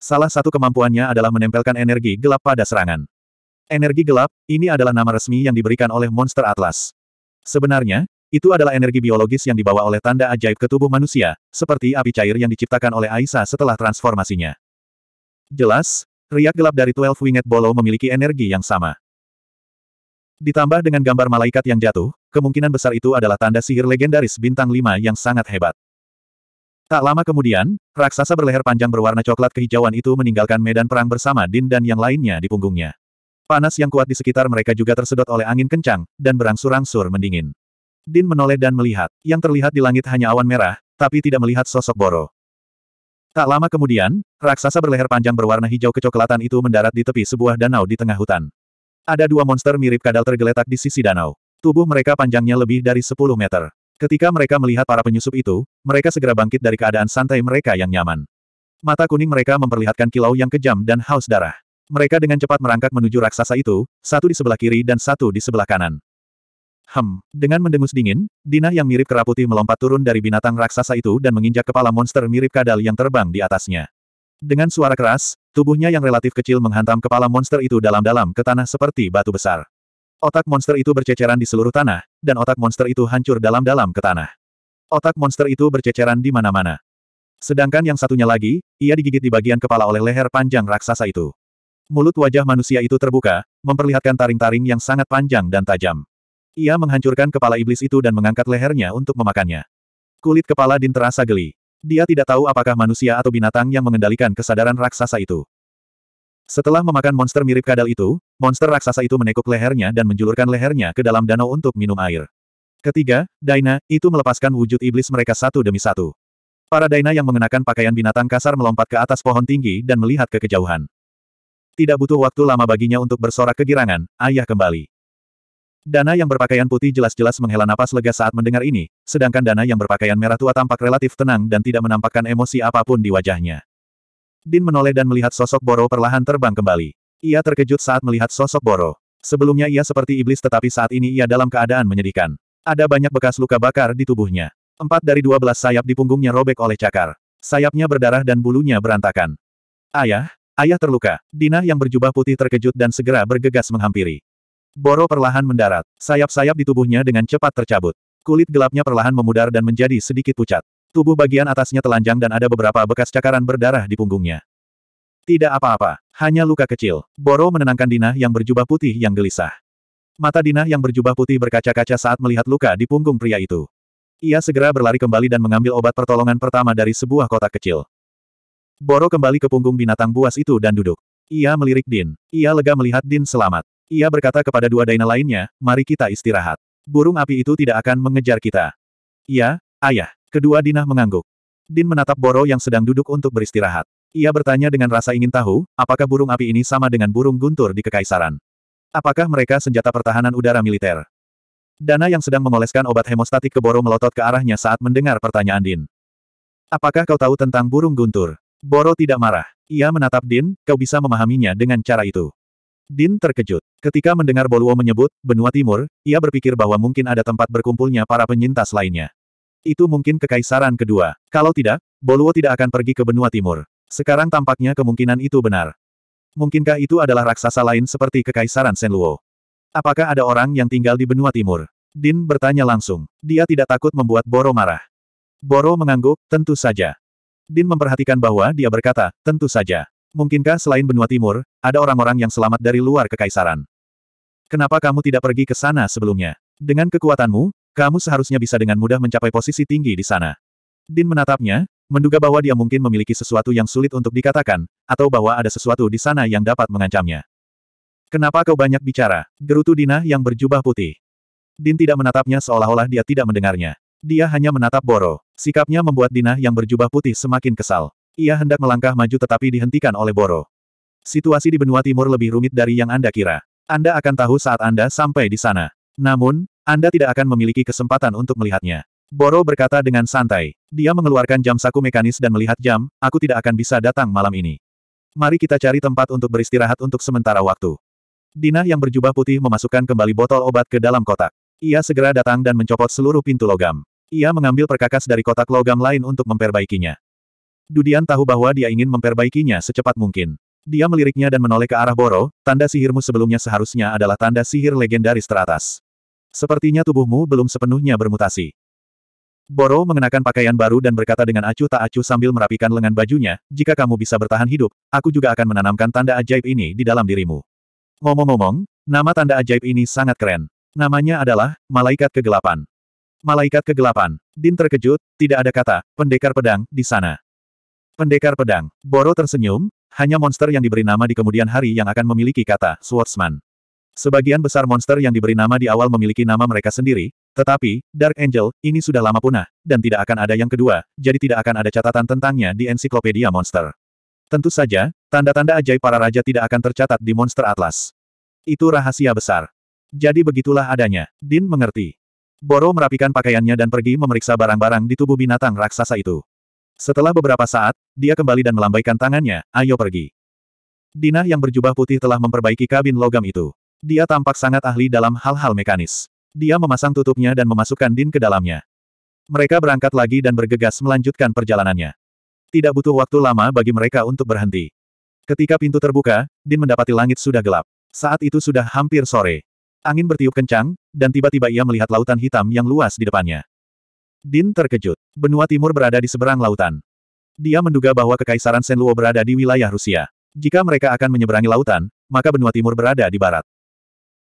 Salah satu kemampuannya adalah menempelkan energi gelap pada serangan. Energi gelap, ini adalah nama resmi yang diberikan oleh monster atlas. Sebenarnya, itu adalah energi biologis yang dibawa oleh tanda ajaib ke tubuh manusia, seperti api cair yang diciptakan oleh Aisa setelah transformasinya. Jelas, riak gelap dari Twelve Winged Bolo memiliki energi yang sama. Ditambah dengan gambar malaikat yang jatuh, kemungkinan besar itu adalah tanda sihir legendaris bintang lima yang sangat hebat. Tak lama kemudian, raksasa berleher panjang berwarna coklat kehijauan itu meninggalkan medan perang bersama Din dan yang lainnya di punggungnya. Panas yang kuat di sekitar mereka juga tersedot oleh angin kencang, dan berangsur-angsur mendingin. Din menoleh dan melihat, yang terlihat di langit hanya awan merah, tapi tidak melihat sosok Boro. Tak lama kemudian, raksasa berleher panjang berwarna hijau kecoklatan itu mendarat di tepi sebuah danau di tengah hutan. Ada dua monster mirip kadal tergeletak di sisi danau. Tubuh mereka panjangnya lebih dari 10 meter. Ketika mereka melihat para penyusup itu, mereka segera bangkit dari keadaan santai mereka yang nyaman. Mata kuning mereka memperlihatkan kilau yang kejam dan haus darah. Mereka dengan cepat merangkak menuju raksasa itu, satu di sebelah kiri dan satu di sebelah kanan. Hem, dengan mendengus dingin, Dina yang mirip kera putih melompat turun dari binatang raksasa itu dan menginjak kepala monster mirip kadal yang terbang di atasnya. Dengan suara keras, tubuhnya yang relatif kecil menghantam kepala monster itu dalam-dalam ke tanah seperti batu besar. Otak monster itu berceceran di seluruh tanah, dan otak monster itu hancur dalam-dalam ke tanah. Otak monster itu berceceran di mana-mana. Sedangkan yang satunya lagi, ia digigit di bagian kepala oleh leher panjang raksasa itu. Mulut wajah manusia itu terbuka, memperlihatkan taring-taring yang sangat panjang dan tajam. Ia menghancurkan kepala iblis itu dan mengangkat lehernya untuk memakannya. Kulit kepala Din terasa geli. Dia tidak tahu apakah manusia atau binatang yang mengendalikan kesadaran raksasa itu. Setelah memakan monster mirip kadal itu, monster raksasa itu menekuk lehernya dan menjulurkan lehernya ke dalam danau untuk minum air. Ketiga, Daina, itu melepaskan wujud iblis mereka satu demi satu. Para Daina yang mengenakan pakaian binatang kasar melompat ke atas pohon tinggi dan melihat ke kejauhan. Tidak butuh waktu lama baginya untuk bersorak kegirangan, ayah kembali. Dana yang berpakaian putih jelas-jelas menghela napas lega saat mendengar ini, sedangkan Dana yang berpakaian merah tua tampak relatif tenang dan tidak menampakkan emosi apapun di wajahnya. Din menoleh dan melihat sosok Boro perlahan terbang kembali. Ia terkejut saat melihat sosok Boro. Sebelumnya ia seperti iblis tetapi saat ini ia dalam keadaan menyedihkan. Ada banyak bekas luka bakar di tubuhnya. Empat dari dua belas sayap di punggungnya robek oleh cakar. Sayapnya berdarah dan bulunya berantakan. Ayah, ayah terluka. Dina yang berjubah putih terkejut dan segera bergegas menghampiri. Boro perlahan mendarat. Sayap-sayap di tubuhnya dengan cepat tercabut. Kulit gelapnya perlahan memudar dan menjadi sedikit pucat. Tubuh bagian atasnya telanjang dan ada beberapa bekas cakaran berdarah di punggungnya. Tidak apa-apa, hanya luka kecil. Boro menenangkan Dina yang berjubah putih yang gelisah. Mata Dina yang berjubah putih berkaca-kaca saat melihat luka di punggung pria itu. Ia segera berlari kembali dan mengambil obat pertolongan pertama dari sebuah kotak kecil. Boro kembali ke punggung binatang buas itu dan duduk. Ia melirik Din. Ia lega melihat Din selamat. Ia berkata kepada dua daina lainnya, mari kita istirahat. Burung api itu tidak akan mengejar kita. Iya, ayah. Kedua Dinah mengangguk. Din menatap Boro yang sedang duduk untuk beristirahat. Ia bertanya dengan rasa ingin tahu, apakah burung api ini sama dengan burung guntur di kekaisaran? Apakah mereka senjata pertahanan udara militer? Dana yang sedang mengoleskan obat hemostatik ke Boro melotot ke arahnya saat mendengar pertanyaan Din. Apakah kau tahu tentang burung guntur? Boro tidak marah. Ia menatap Din, kau bisa memahaminya dengan cara itu. Din terkejut. Ketika mendengar Boluo menyebut, benua timur, ia berpikir bahwa mungkin ada tempat berkumpulnya para penyintas lainnya. Itu mungkin kekaisaran kedua. Kalau tidak, Boluo tidak akan pergi ke benua timur. Sekarang tampaknya kemungkinan itu benar. Mungkinkah itu adalah raksasa lain seperti kekaisaran Senluo? Apakah ada orang yang tinggal di benua timur? Din bertanya langsung. Dia tidak takut membuat Boro marah. Boro mengangguk, tentu saja. Din memperhatikan bahwa dia berkata, tentu saja. Mungkinkah selain benua timur, ada orang-orang yang selamat dari luar kekaisaran? Kenapa kamu tidak pergi ke sana sebelumnya? Dengan kekuatanmu, kamu seharusnya bisa dengan mudah mencapai posisi tinggi di sana. Din menatapnya, menduga bahwa dia mungkin memiliki sesuatu yang sulit untuk dikatakan, atau bahwa ada sesuatu di sana yang dapat mengancamnya. Kenapa kau banyak bicara? Gerutu Dina yang berjubah putih. Din tidak menatapnya seolah-olah dia tidak mendengarnya. Dia hanya menatap Boro. Sikapnya membuat Dina yang berjubah putih semakin kesal. Ia hendak melangkah maju tetapi dihentikan oleh Boro. Situasi di benua timur lebih rumit dari yang Anda kira. Anda akan tahu saat Anda sampai di sana. Namun, Anda tidak akan memiliki kesempatan untuk melihatnya. Boro berkata dengan santai. Dia mengeluarkan jam saku mekanis dan melihat jam, aku tidak akan bisa datang malam ini. Mari kita cari tempat untuk beristirahat untuk sementara waktu. Dinah yang berjubah putih memasukkan kembali botol obat ke dalam kotak. Ia segera datang dan mencopot seluruh pintu logam. Ia mengambil perkakas dari kotak logam lain untuk memperbaikinya. Dudian tahu bahwa dia ingin memperbaikinya secepat mungkin. Dia meliriknya dan menoleh ke arah Boro, tanda sihirmu sebelumnya seharusnya adalah tanda sihir legendaris teratas. Sepertinya tubuhmu belum sepenuhnya bermutasi. Boro mengenakan pakaian baru dan berkata dengan acuh tak acuh sambil merapikan lengan bajunya, jika kamu bisa bertahan hidup, aku juga akan menanamkan tanda ajaib ini di dalam dirimu. Ngomong-ngomong, nama tanda ajaib ini sangat keren. Namanya adalah, Malaikat Kegelapan. Malaikat Kegelapan. Din terkejut, tidak ada kata, pendekar pedang, di sana. Pendekar pedang. Boro tersenyum, hanya monster yang diberi nama di kemudian hari yang akan memiliki kata Swordsman. Sebagian besar monster yang diberi nama di awal memiliki nama mereka sendiri, tetapi, Dark Angel, ini sudah lama punah, dan tidak akan ada yang kedua, jadi tidak akan ada catatan tentangnya di ensiklopedia monster. Tentu saja, tanda-tanda ajaib para raja tidak akan tercatat di Monster Atlas. Itu rahasia besar. Jadi begitulah adanya, Din mengerti. Boro merapikan pakaiannya dan pergi memeriksa barang-barang di tubuh binatang raksasa itu. Setelah beberapa saat, dia kembali dan melambaikan tangannya, ayo pergi. Dinah yang berjubah putih telah memperbaiki kabin logam itu. Dia tampak sangat ahli dalam hal-hal mekanis. Dia memasang tutupnya dan memasukkan Din ke dalamnya. Mereka berangkat lagi dan bergegas melanjutkan perjalanannya. Tidak butuh waktu lama bagi mereka untuk berhenti. Ketika pintu terbuka, Din mendapati langit sudah gelap. Saat itu sudah hampir sore. Angin bertiup kencang, dan tiba-tiba ia melihat lautan hitam yang luas di depannya. Din terkejut. Benua Timur berada di seberang lautan. Dia menduga bahwa Kekaisaran Senluo berada di wilayah Rusia. Jika mereka akan menyeberangi lautan, maka benua timur berada di barat.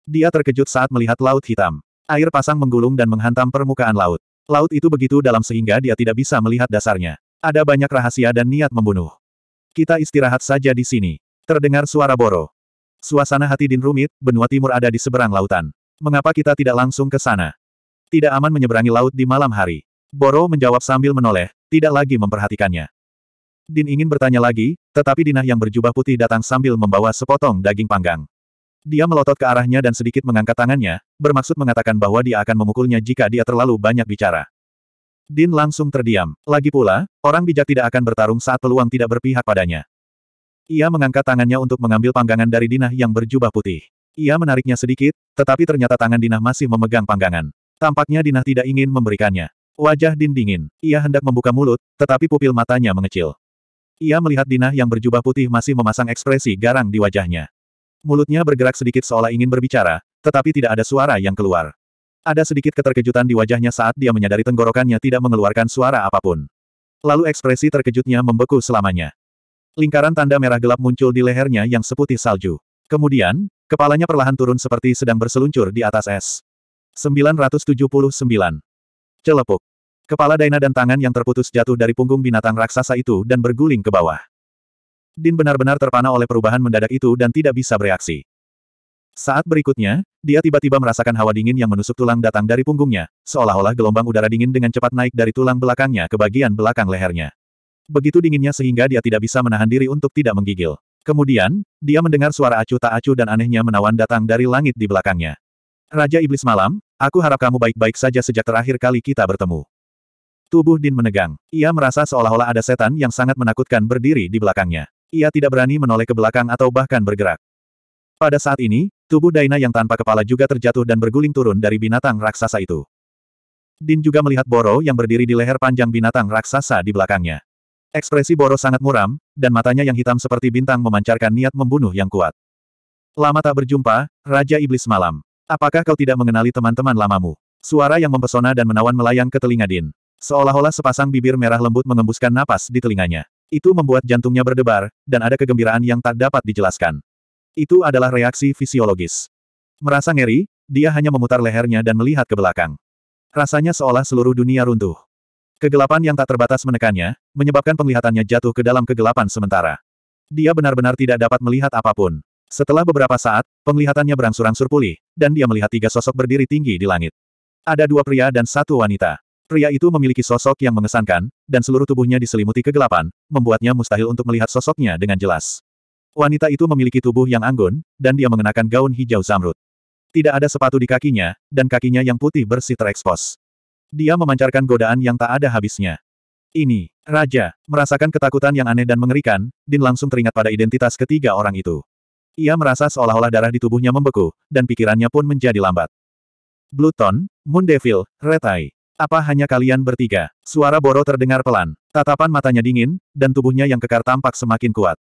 Dia terkejut saat melihat laut hitam. Air pasang menggulung dan menghantam permukaan laut. Laut itu begitu dalam sehingga dia tidak bisa melihat dasarnya. Ada banyak rahasia dan niat membunuh. Kita istirahat saja di sini. Terdengar suara Boro. Suasana hati Din rumit, benua timur ada di seberang lautan. Mengapa kita tidak langsung ke sana? Tidak aman menyeberangi laut di malam hari. Boro menjawab sambil menoleh, tidak lagi memperhatikannya. Din ingin bertanya lagi, tetapi Dinah yang berjubah putih datang sambil membawa sepotong daging panggang. Dia melotot ke arahnya dan sedikit mengangkat tangannya, bermaksud mengatakan bahwa dia akan memukulnya jika dia terlalu banyak bicara. Din langsung terdiam. Lagi pula, orang bijak tidak akan bertarung saat peluang tidak berpihak padanya. Ia mengangkat tangannya untuk mengambil panggangan dari Dinah yang berjubah putih. Ia menariknya sedikit, tetapi ternyata tangan Dinah masih memegang panggangan. Tampaknya Dinah tidak ingin memberikannya. Wajah Din dingin. Ia hendak membuka mulut, tetapi pupil matanya mengecil. Ia melihat Dinah yang berjubah putih masih memasang ekspresi garang di wajahnya. Mulutnya bergerak sedikit seolah ingin berbicara, tetapi tidak ada suara yang keluar. Ada sedikit keterkejutan di wajahnya saat dia menyadari tenggorokannya tidak mengeluarkan suara apapun. Lalu ekspresi terkejutnya membeku selamanya. Lingkaran tanda merah gelap muncul di lehernya yang seputih salju. Kemudian, kepalanya perlahan turun seperti sedang berseluncur di atas es. 979. Celepuk. Kepala Daina dan tangan yang terputus jatuh dari punggung binatang raksasa itu dan berguling ke bawah. Din benar-benar terpana oleh perubahan mendadak itu dan tidak bisa bereaksi. Saat berikutnya, dia tiba-tiba merasakan hawa dingin yang menusuk tulang datang dari punggungnya, seolah-olah gelombang udara dingin dengan cepat naik dari tulang belakangnya ke bagian belakang lehernya. Begitu dinginnya sehingga dia tidak bisa menahan diri untuk tidak menggigil. Kemudian, dia mendengar suara acuh tak acuh dan anehnya menawan datang dari langit di belakangnya. Raja Iblis Malam, aku harap kamu baik-baik saja sejak terakhir kali kita bertemu. Tubuh Din menegang. Ia merasa seolah-olah ada setan yang sangat menakutkan berdiri di belakangnya. Ia tidak berani menoleh ke belakang atau bahkan bergerak. Pada saat ini, tubuh Daina yang tanpa kepala juga terjatuh dan berguling turun dari binatang raksasa itu. Din juga melihat Boro yang berdiri di leher panjang binatang raksasa di belakangnya. Ekspresi Boro sangat muram, dan matanya yang hitam seperti bintang memancarkan niat membunuh yang kuat. Lama tak berjumpa, Raja Iblis Malam. Apakah kau tidak mengenali teman-teman lamamu? Suara yang mempesona dan menawan melayang ke telinga Din. Seolah-olah sepasang bibir merah lembut mengembuskan napas di telinganya. Itu membuat jantungnya berdebar, dan ada kegembiraan yang tak dapat dijelaskan. Itu adalah reaksi fisiologis. Merasa ngeri, dia hanya memutar lehernya dan melihat ke belakang. Rasanya seolah seluruh dunia runtuh. Kegelapan yang tak terbatas menekannya, menyebabkan penglihatannya jatuh ke dalam kegelapan sementara. Dia benar-benar tidak dapat melihat apapun. Setelah beberapa saat, penglihatannya berangsur-angsur pulih, dan dia melihat tiga sosok berdiri tinggi di langit. Ada dua pria dan satu wanita. Pria itu memiliki sosok yang mengesankan, dan seluruh tubuhnya diselimuti kegelapan, membuatnya mustahil untuk melihat sosoknya dengan jelas. Wanita itu memiliki tubuh yang anggun, dan dia mengenakan gaun hijau zamrud. Tidak ada sepatu di kakinya, dan kakinya yang putih bersih terekspos. Dia memancarkan godaan yang tak ada habisnya. Ini, Raja, merasakan ketakutan yang aneh dan mengerikan, Din langsung teringat pada identitas ketiga orang itu. Ia merasa seolah-olah darah di tubuhnya membeku, dan pikirannya pun menjadi lambat. Bluton, Moon Devil, Red apa hanya kalian bertiga? Suara Boro terdengar pelan. Tatapan matanya dingin, dan tubuhnya yang kekar tampak semakin kuat.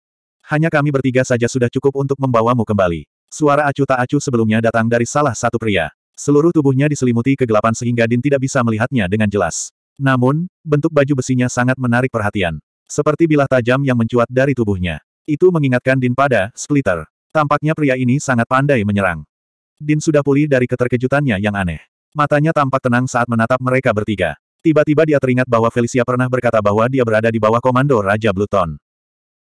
Hanya kami bertiga saja sudah cukup untuk membawamu kembali. Suara acuh tak acuh sebelumnya datang dari salah satu pria. Seluruh tubuhnya diselimuti kegelapan sehingga Din tidak bisa melihatnya dengan jelas. Namun, bentuk baju besinya sangat menarik perhatian. Seperti bilah tajam yang mencuat dari tubuhnya. Itu mengingatkan Din pada Splitter. Tampaknya pria ini sangat pandai menyerang. Din sudah pulih dari keterkejutannya yang aneh. Matanya tampak tenang saat menatap mereka bertiga. Tiba-tiba dia teringat bahwa Felicia pernah berkata bahwa dia berada di bawah komando Raja Bluton.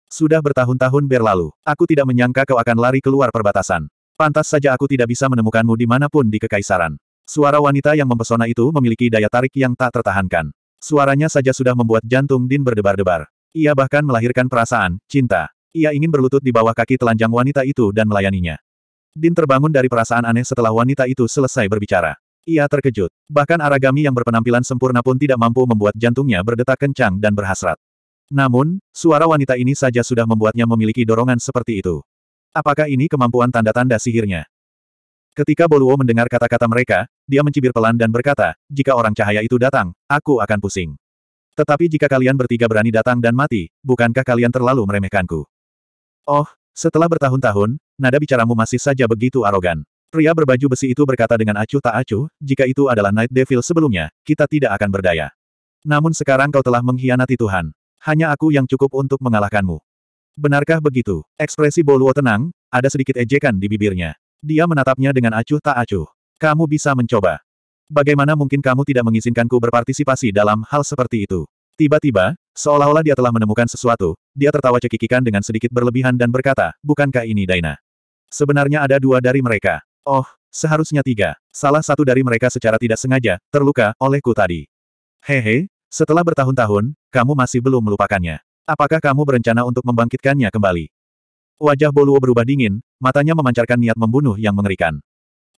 Sudah bertahun-tahun berlalu, aku tidak menyangka kau akan lari keluar perbatasan. Pantas saja aku tidak bisa menemukanmu dimanapun di kekaisaran. Suara wanita yang mempesona itu memiliki daya tarik yang tak tertahankan. Suaranya saja sudah membuat jantung Din berdebar-debar. Ia bahkan melahirkan perasaan, cinta. Ia ingin berlutut di bawah kaki telanjang wanita itu dan melayaninya. Din terbangun dari perasaan aneh setelah wanita itu selesai berbicara. Ia terkejut. Bahkan Aragami yang berpenampilan sempurna pun tidak mampu membuat jantungnya berdetak kencang dan berhasrat. Namun, suara wanita ini saja sudah membuatnya memiliki dorongan seperti itu. Apakah ini kemampuan tanda-tanda sihirnya? Ketika Boluo mendengar kata-kata mereka, dia mencibir pelan dan berkata, jika orang cahaya itu datang, aku akan pusing. Tetapi jika kalian bertiga berani datang dan mati, bukankah kalian terlalu meremehkanku? Oh, setelah bertahun-tahun, nada bicaramu masih saja begitu arogan. Pria berbaju besi itu berkata dengan acuh tak acuh, jika itu adalah Night Devil sebelumnya, kita tidak akan berdaya. Namun sekarang kau telah mengkhianati Tuhan. Hanya aku yang cukup untuk mengalahkanmu. Benarkah begitu? Ekspresi Boluo tenang, ada sedikit ejekan di bibirnya. Dia menatapnya dengan acuh tak acuh. Kamu bisa mencoba. Bagaimana mungkin kamu tidak mengizinkanku berpartisipasi dalam hal seperti itu? Tiba-tiba, seolah-olah dia telah menemukan sesuatu, dia tertawa cekikikan dengan sedikit berlebihan dan berkata, bukankah ini Daina? Sebenarnya ada dua dari mereka. Oh, seharusnya tiga. Salah satu dari mereka secara tidak sengaja, terluka, olehku tadi. Hehe, setelah bertahun-tahun, kamu masih belum melupakannya. Apakah kamu berencana untuk membangkitkannya kembali? Wajah Boluo berubah dingin, matanya memancarkan niat membunuh yang mengerikan.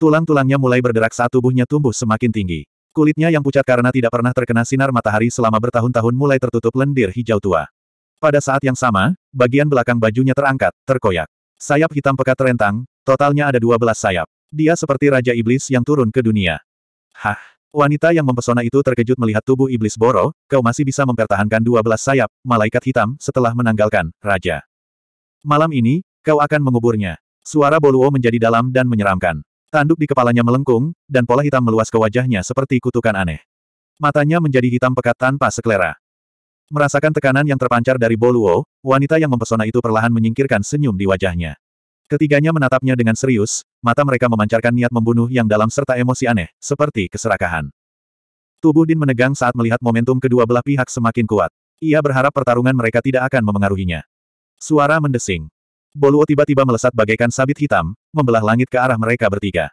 Tulang-tulangnya mulai berderak saat tubuhnya tumbuh semakin tinggi. Kulitnya yang pucat karena tidak pernah terkena sinar matahari selama bertahun-tahun mulai tertutup lendir hijau tua. Pada saat yang sama, bagian belakang bajunya terangkat, terkoyak. Sayap hitam pekat terentang, Totalnya ada dua belas sayap. Dia seperti Raja Iblis yang turun ke dunia. Hah? Wanita yang mempesona itu terkejut melihat tubuh Iblis Boro, kau masih bisa mempertahankan dua belas sayap, malaikat hitam, setelah menanggalkan, Raja. Malam ini, kau akan menguburnya. Suara Boluo menjadi dalam dan menyeramkan. Tanduk di kepalanya melengkung, dan pola hitam meluas ke wajahnya seperti kutukan aneh. Matanya menjadi hitam pekat tanpa sekelera. Merasakan tekanan yang terpancar dari Boluo, wanita yang mempesona itu perlahan menyingkirkan senyum di wajahnya. Ketiganya menatapnya dengan serius, mata mereka memancarkan niat membunuh yang dalam serta emosi aneh, seperti keserakahan. Tubuh Din menegang saat melihat momentum kedua belah pihak semakin kuat. Ia berharap pertarungan mereka tidak akan memengaruhinya. Suara mendesing. Boluo tiba-tiba melesat bagaikan sabit hitam, membelah langit ke arah mereka bertiga.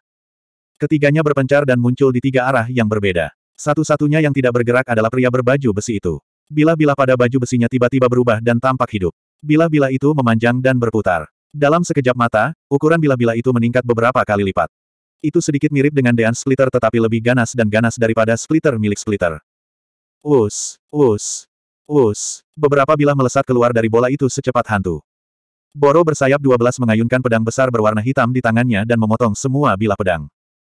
Ketiganya berpencar dan muncul di tiga arah yang berbeda. Satu-satunya yang tidak bergerak adalah pria berbaju besi itu. Bila-bila pada baju besinya tiba-tiba berubah dan tampak hidup. Bila-bila itu memanjang dan berputar. Dalam sekejap mata, ukuran bila-bila itu meningkat beberapa kali lipat. Itu sedikit mirip dengan Dean Splitter tetapi lebih ganas dan ganas daripada Splitter milik Splitter. Us, us, us, Beberapa bilah melesat keluar dari bola itu secepat hantu. Boro bersayap 12 mengayunkan pedang besar berwarna hitam di tangannya dan memotong semua bilah pedang.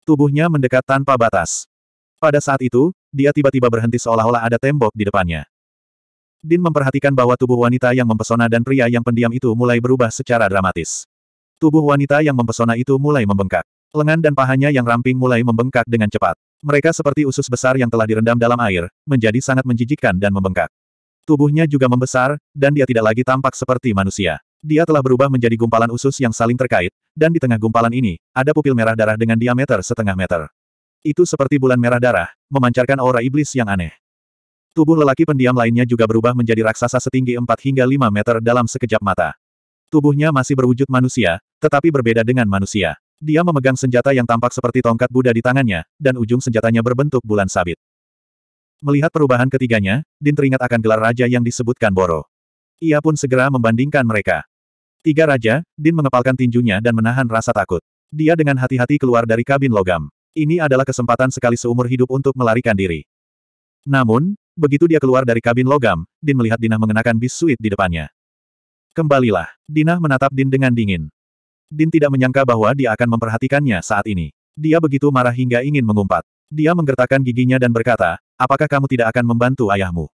Tubuhnya mendekat tanpa batas. Pada saat itu, dia tiba-tiba berhenti seolah-olah ada tembok di depannya. Din memperhatikan bahwa tubuh wanita yang mempesona dan pria yang pendiam itu mulai berubah secara dramatis. Tubuh wanita yang mempesona itu mulai membengkak. Lengan dan pahanya yang ramping mulai membengkak dengan cepat. Mereka seperti usus besar yang telah direndam dalam air, menjadi sangat menjijikkan dan membengkak. Tubuhnya juga membesar, dan dia tidak lagi tampak seperti manusia. Dia telah berubah menjadi gumpalan usus yang saling terkait, dan di tengah gumpalan ini, ada pupil merah darah dengan diameter setengah meter. Itu seperti bulan merah darah, memancarkan aura iblis yang aneh. Tubuh lelaki pendiam lainnya juga berubah menjadi raksasa setinggi 4 hingga 5 meter dalam sekejap mata. Tubuhnya masih berwujud manusia, tetapi berbeda dengan manusia. Dia memegang senjata yang tampak seperti tongkat Buddha di tangannya, dan ujung senjatanya berbentuk bulan sabit. Melihat perubahan ketiganya, Din teringat akan gelar raja yang disebutkan Boro. Ia pun segera membandingkan mereka. Tiga raja, Din mengepalkan tinjunya dan menahan rasa takut. Dia dengan hati-hati keluar dari kabin logam. Ini adalah kesempatan sekali seumur hidup untuk melarikan diri. Namun, Begitu dia keluar dari kabin logam, Din melihat Dinah mengenakan bis suit di depannya. Kembalilah, Dinah menatap Din dengan dingin. Din tidak menyangka bahwa dia akan memperhatikannya saat ini. Dia begitu marah hingga ingin mengumpat. Dia menggertakkan giginya dan berkata, apakah kamu tidak akan membantu ayahmu?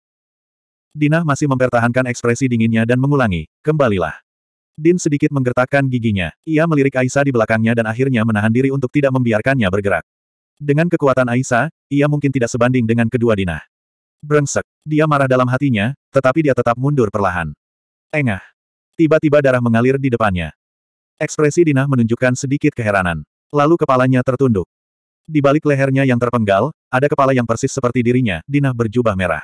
Dinah masih mempertahankan ekspresi dinginnya dan mengulangi, kembalilah. Din sedikit menggertakkan giginya. Ia melirik Aisa di belakangnya dan akhirnya menahan diri untuk tidak membiarkannya bergerak. Dengan kekuatan Aisa, ia mungkin tidak sebanding dengan kedua Dinah. Brengsek. Dia marah dalam hatinya, tetapi dia tetap mundur perlahan. Engah. Tiba-tiba darah mengalir di depannya. Ekspresi Dinah menunjukkan sedikit keheranan. Lalu kepalanya tertunduk. Di balik lehernya yang terpenggal, ada kepala yang persis seperti dirinya, Dinah berjubah merah.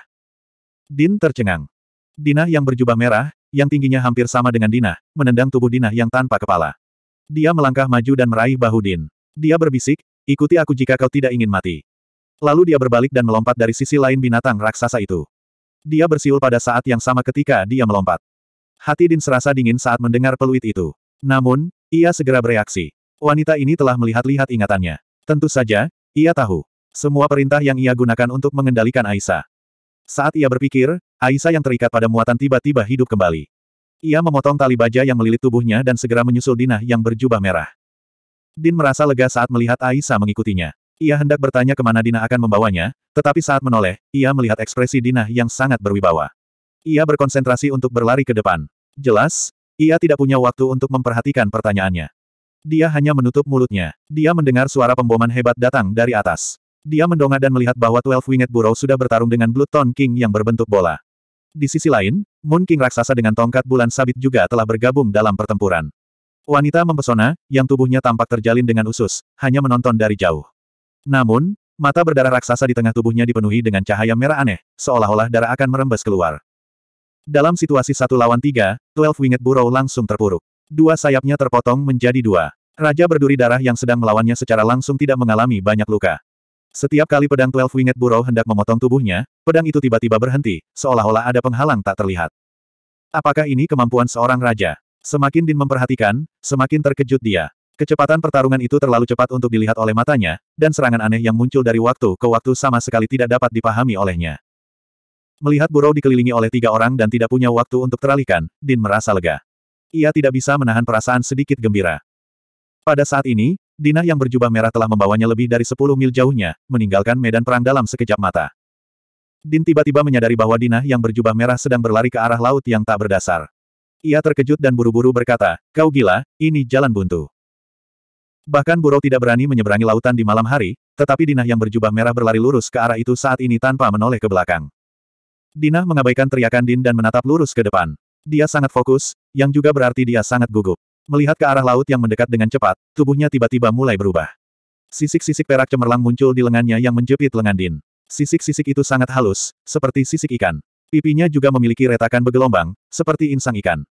Din tercengang. Dinah yang berjubah merah, yang tingginya hampir sama dengan Dinah, menendang tubuh Dinah yang tanpa kepala. Dia melangkah maju dan meraih bahu Din. Dia berbisik, ikuti aku jika kau tidak ingin mati. Lalu dia berbalik dan melompat dari sisi lain binatang raksasa itu. Dia bersiul pada saat yang sama ketika dia melompat. Hati Din serasa dingin saat mendengar peluit itu. Namun, ia segera bereaksi. Wanita ini telah melihat-lihat ingatannya. Tentu saja, ia tahu. Semua perintah yang ia gunakan untuk mengendalikan Aisyah. Saat ia berpikir, Aisyah yang terikat pada muatan tiba-tiba hidup kembali. Ia memotong tali baja yang melilit tubuhnya dan segera menyusul Dinah yang berjubah merah. Din merasa lega saat melihat Aisyah mengikutinya. Ia hendak bertanya kemana Dina akan membawanya, tetapi saat menoleh, ia melihat ekspresi Dina yang sangat berwibawa. Ia berkonsentrasi untuk berlari ke depan. Jelas, ia tidak punya waktu untuk memperhatikan pertanyaannya. Dia hanya menutup mulutnya. Dia mendengar suara pemboman hebat datang dari atas. Dia mendongak dan melihat bahwa Twelve Winged Burrow sudah bertarung dengan Bluton King yang berbentuk bola. Di sisi lain, Moon King raksasa dengan tongkat bulan sabit juga telah bergabung dalam pertempuran. Wanita mempesona, yang tubuhnya tampak terjalin dengan usus, hanya menonton dari jauh. Namun, mata berdarah raksasa di tengah tubuhnya dipenuhi dengan cahaya merah aneh, seolah-olah darah akan merembes keluar. Dalam situasi satu lawan tiga, Twelve Winged Burrow langsung terpuruk. Dua sayapnya terpotong menjadi dua. Raja berduri darah yang sedang melawannya secara langsung tidak mengalami banyak luka. Setiap kali pedang Twelve Winged Burrow hendak memotong tubuhnya, pedang itu tiba-tiba berhenti, seolah-olah ada penghalang tak terlihat. Apakah ini kemampuan seorang raja? Semakin Din memperhatikan, semakin terkejut dia. Kecepatan pertarungan itu terlalu cepat untuk dilihat oleh matanya, dan serangan aneh yang muncul dari waktu ke waktu sama sekali tidak dapat dipahami olehnya. Melihat burau dikelilingi oleh tiga orang dan tidak punya waktu untuk teralihkan, Din merasa lega. Ia tidak bisa menahan perasaan sedikit gembira. Pada saat ini, Dina yang berjubah merah telah membawanya lebih dari 10 mil jauhnya, meninggalkan medan perang dalam sekejap mata. Din tiba-tiba menyadari bahwa Dina yang berjubah merah sedang berlari ke arah laut yang tak berdasar. Ia terkejut dan buru-buru berkata, kau gila, ini jalan buntu. Bahkan Burou tidak berani menyeberangi lautan di malam hari, tetapi Dinah yang berjubah merah berlari lurus ke arah itu saat ini tanpa menoleh ke belakang. Dinah mengabaikan teriakan Din dan menatap lurus ke depan. Dia sangat fokus, yang juga berarti dia sangat gugup. Melihat ke arah laut yang mendekat dengan cepat, tubuhnya tiba-tiba mulai berubah. Sisik-sisik perak cemerlang muncul di lengannya yang menjepit lengan Din. Sisik-sisik itu sangat halus, seperti sisik ikan. Pipinya juga memiliki retakan bergelombang, seperti insang ikan.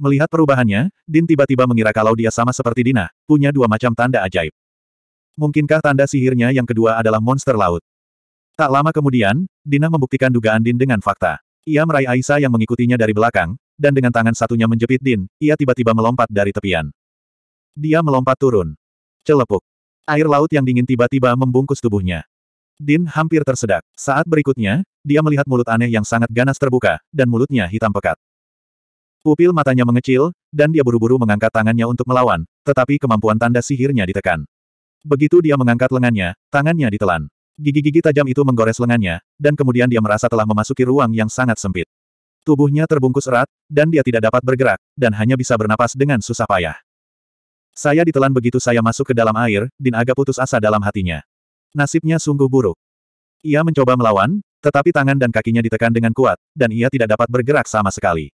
Melihat perubahannya, Din tiba-tiba mengira kalau dia sama seperti Dina, punya dua macam tanda ajaib. Mungkinkah tanda sihirnya yang kedua adalah monster laut? Tak lama kemudian, Dina membuktikan dugaan Din dengan fakta. Ia meraih Aisa yang mengikutinya dari belakang, dan dengan tangan satunya menjepit Din, ia tiba-tiba melompat dari tepian. Dia melompat turun. Celepuk. Air laut yang dingin tiba-tiba membungkus tubuhnya. Din hampir tersedak. Saat berikutnya, dia melihat mulut aneh yang sangat ganas terbuka, dan mulutnya hitam pekat. Pupil matanya mengecil, dan dia buru-buru mengangkat tangannya untuk melawan, tetapi kemampuan tanda sihirnya ditekan. Begitu dia mengangkat lengannya, tangannya ditelan. Gigi-gigi tajam itu menggores lengannya, dan kemudian dia merasa telah memasuki ruang yang sangat sempit. Tubuhnya terbungkus erat, dan dia tidak dapat bergerak, dan hanya bisa bernapas dengan susah payah. Saya ditelan begitu saya masuk ke dalam air, Din agak putus asa dalam hatinya. Nasibnya sungguh buruk. Ia mencoba melawan, tetapi tangan dan kakinya ditekan dengan kuat, dan ia tidak dapat bergerak sama sekali.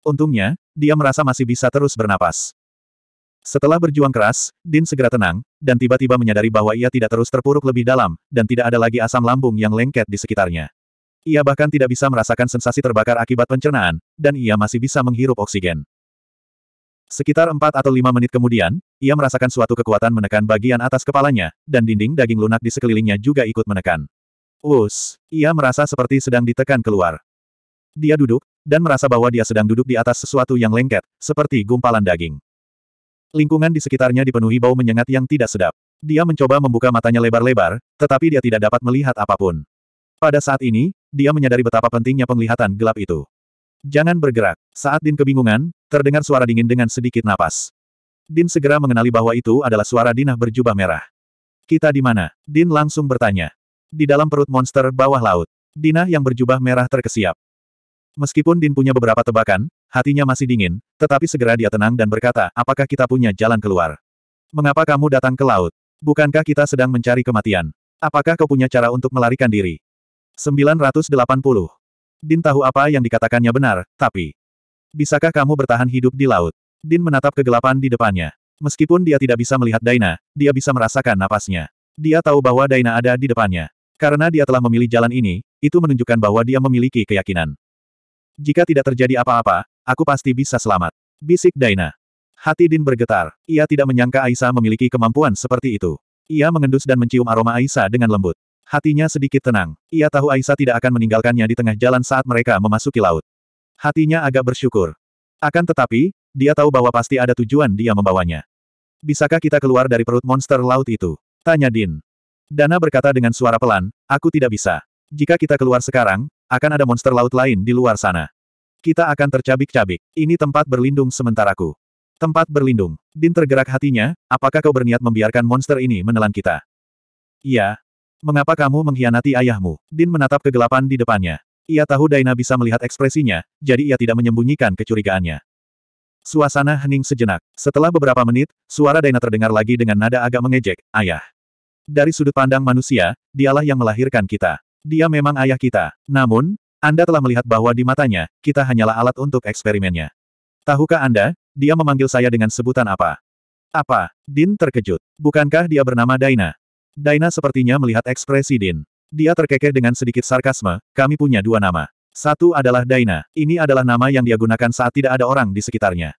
Untungnya, dia merasa masih bisa terus bernapas. Setelah berjuang keras, Din segera tenang, dan tiba-tiba menyadari bahwa ia tidak terus terpuruk lebih dalam, dan tidak ada lagi asam lambung yang lengket di sekitarnya. Ia bahkan tidak bisa merasakan sensasi terbakar akibat pencernaan, dan ia masih bisa menghirup oksigen. Sekitar empat atau lima menit kemudian, ia merasakan suatu kekuatan menekan bagian atas kepalanya, dan dinding daging lunak di sekelilingnya juga ikut menekan. Us, ia merasa seperti sedang ditekan keluar. Dia duduk, dan merasa bahwa dia sedang duduk di atas sesuatu yang lengket, seperti gumpalan daging. Lingkungan di sekitarnya dipenuhi bau menyengat yang tidak sedap. Dia mencoba membuka matanya lebar-lebar, tetapi dia tidak dapat melihat apapun. Pada saat ini, dia menyadari betapa pentingnya penglihatan gelap itu. Jangan bergerak. Saat Din kebingungan, terdengar suara dingin dengan sedikit napas. Din segera mengenali bahwa itu adalah suara Dinah berjubah merah. Kita di mana? Din langsung bertanya. Di dalam perut monster bawah laut. Dinah yang berjubah merah terkesiap. Meskipun Din punya beberapa tebakan, hatinya masih dingin, tetapi segera dia tenang dan berkata, apakah kita punya jalan keluar? Mengapa kamu datang ke laut? Bukankah kita sedang mencari kematian? Apakah kau punya cara untuk melarikan diri? 980. Din tahu apa yang dikatakannya benar, tapi... Bisakah kamu bertahan hidup di laut? Din menatap kegelapan di depannya. Meskipun dia tidak bisa melihat Daina, dia bisa merasakan napasnya. Dia tahu bahwa Daina ada di depannya. Karena dia telah memilih jalan ini, itu menunjukkan bahwa dia memiliki keyakinan. Jika tidak terjadi apa-apa, aku pasti bisa selamat. Bisik Daina. Hati Din bergetar. Ia tidak menyangka Aisyah memiliki kemampuan seperti itu. Ia mengendus dan mencium aroma Aisyah dengan lembut. Hatinya sedikit tenang. Ia tahu Aisyah tidak akan meninggalkannya di tengah jalan saat mereka memasuki laut. Hatinya agak bersyukur. Akan tetapi, dia tahu bahwa pasti ada tujuan dia membawanya. Bisakah kita keluar dari perut monster laut itu? Tanya Din. Dana berkata dengan suara pelan, aku tidak bisa. Jika kita keluar sekarang, akan ada monster laut lain di luar sana. Kita akan tercabik-cabik. Ini tempat berlindung sementaraku. Tempat berlindung. Din tergerak hatinya, apakah kau berniat membiarkan monster ini menelan kita? Iya. Mengapa kamu mengkhianati ayahmu? Din menatap kegelapan di depannya. Ia tahu Daina bisa melihat ekspresinya, jadi ia tidak menyembunyikan kecurigaannya. Suasana hening sejenak. Setelah beberapa menit, suara Daina terdengar lagi dengan nada agak mengejek, Ayah. Dari sudut pandang manusia, dialah yang melahirkan kita. Dia memang ayah kita. Namun, Anda telah melihat bahwa di matanya, kita hanyalah alat untuk eksperimennya. Tahukah Anda, dia memanggil saya dengan sebutan apa? Apa? Din terkejut. Bukankah dia bernama Daina? Daina sepertinya melihat ekspresi Din. Dia terkekeh dengan sedikit sarkasme, kami punya dua nama. Satu adalah Daina, ini adalah nama yang dia gunakan saat tidak ada orang di sekitarnya.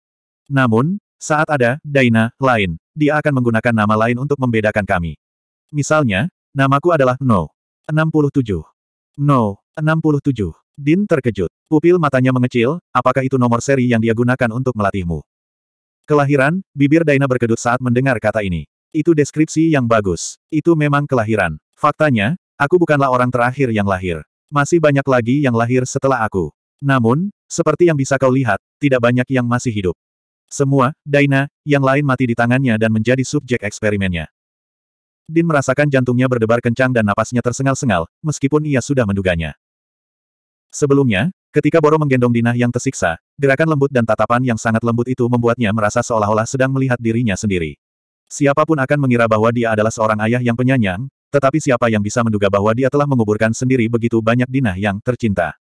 Namun, saat ada Daina lain, dia akan menggunakan nama lain untuk membedakan kami. Misalnya, namaku adalah No. 67. No, 67. Din terkejut. Pupil matanya mengecil, apakah itu nomor seri yang dia gunakan untuk melatihmu? Kelahiran, bibir Daina berkedut saat mendengar kata ini. Itu deskripsi yang bagus. Itu memang kelahiran. Faktanya, aku bukanlah orang terakhir yang lahir. Masih banyak lagi yang lahir setelah aku. Namun, seperti yang bisa kau lihat, tidak banyak yang masih hidup. Semua, Daina, yang lain mati di tangannya dan menjadi subjek eksperimennya. Din merasakan jantungnya berdebar kencang dan napasnya tersengal-sengal, meskipun ia sudah menduganya. Sebelumnya, ketika Boro menggendong Dinah yang tersiksa, gerakan lembut dan tatapan yang sangat lembut itu membuatnya merasa seolah-olah sedang melihat dirinya sendiri. Siapapun akan mengira bahwa dia adalah seorang ayah yang penyanyang, tetapi siapa yang bisa menduga bahwa dia telah menguburkan sendiri begitu banyak Dinah yang tercinta.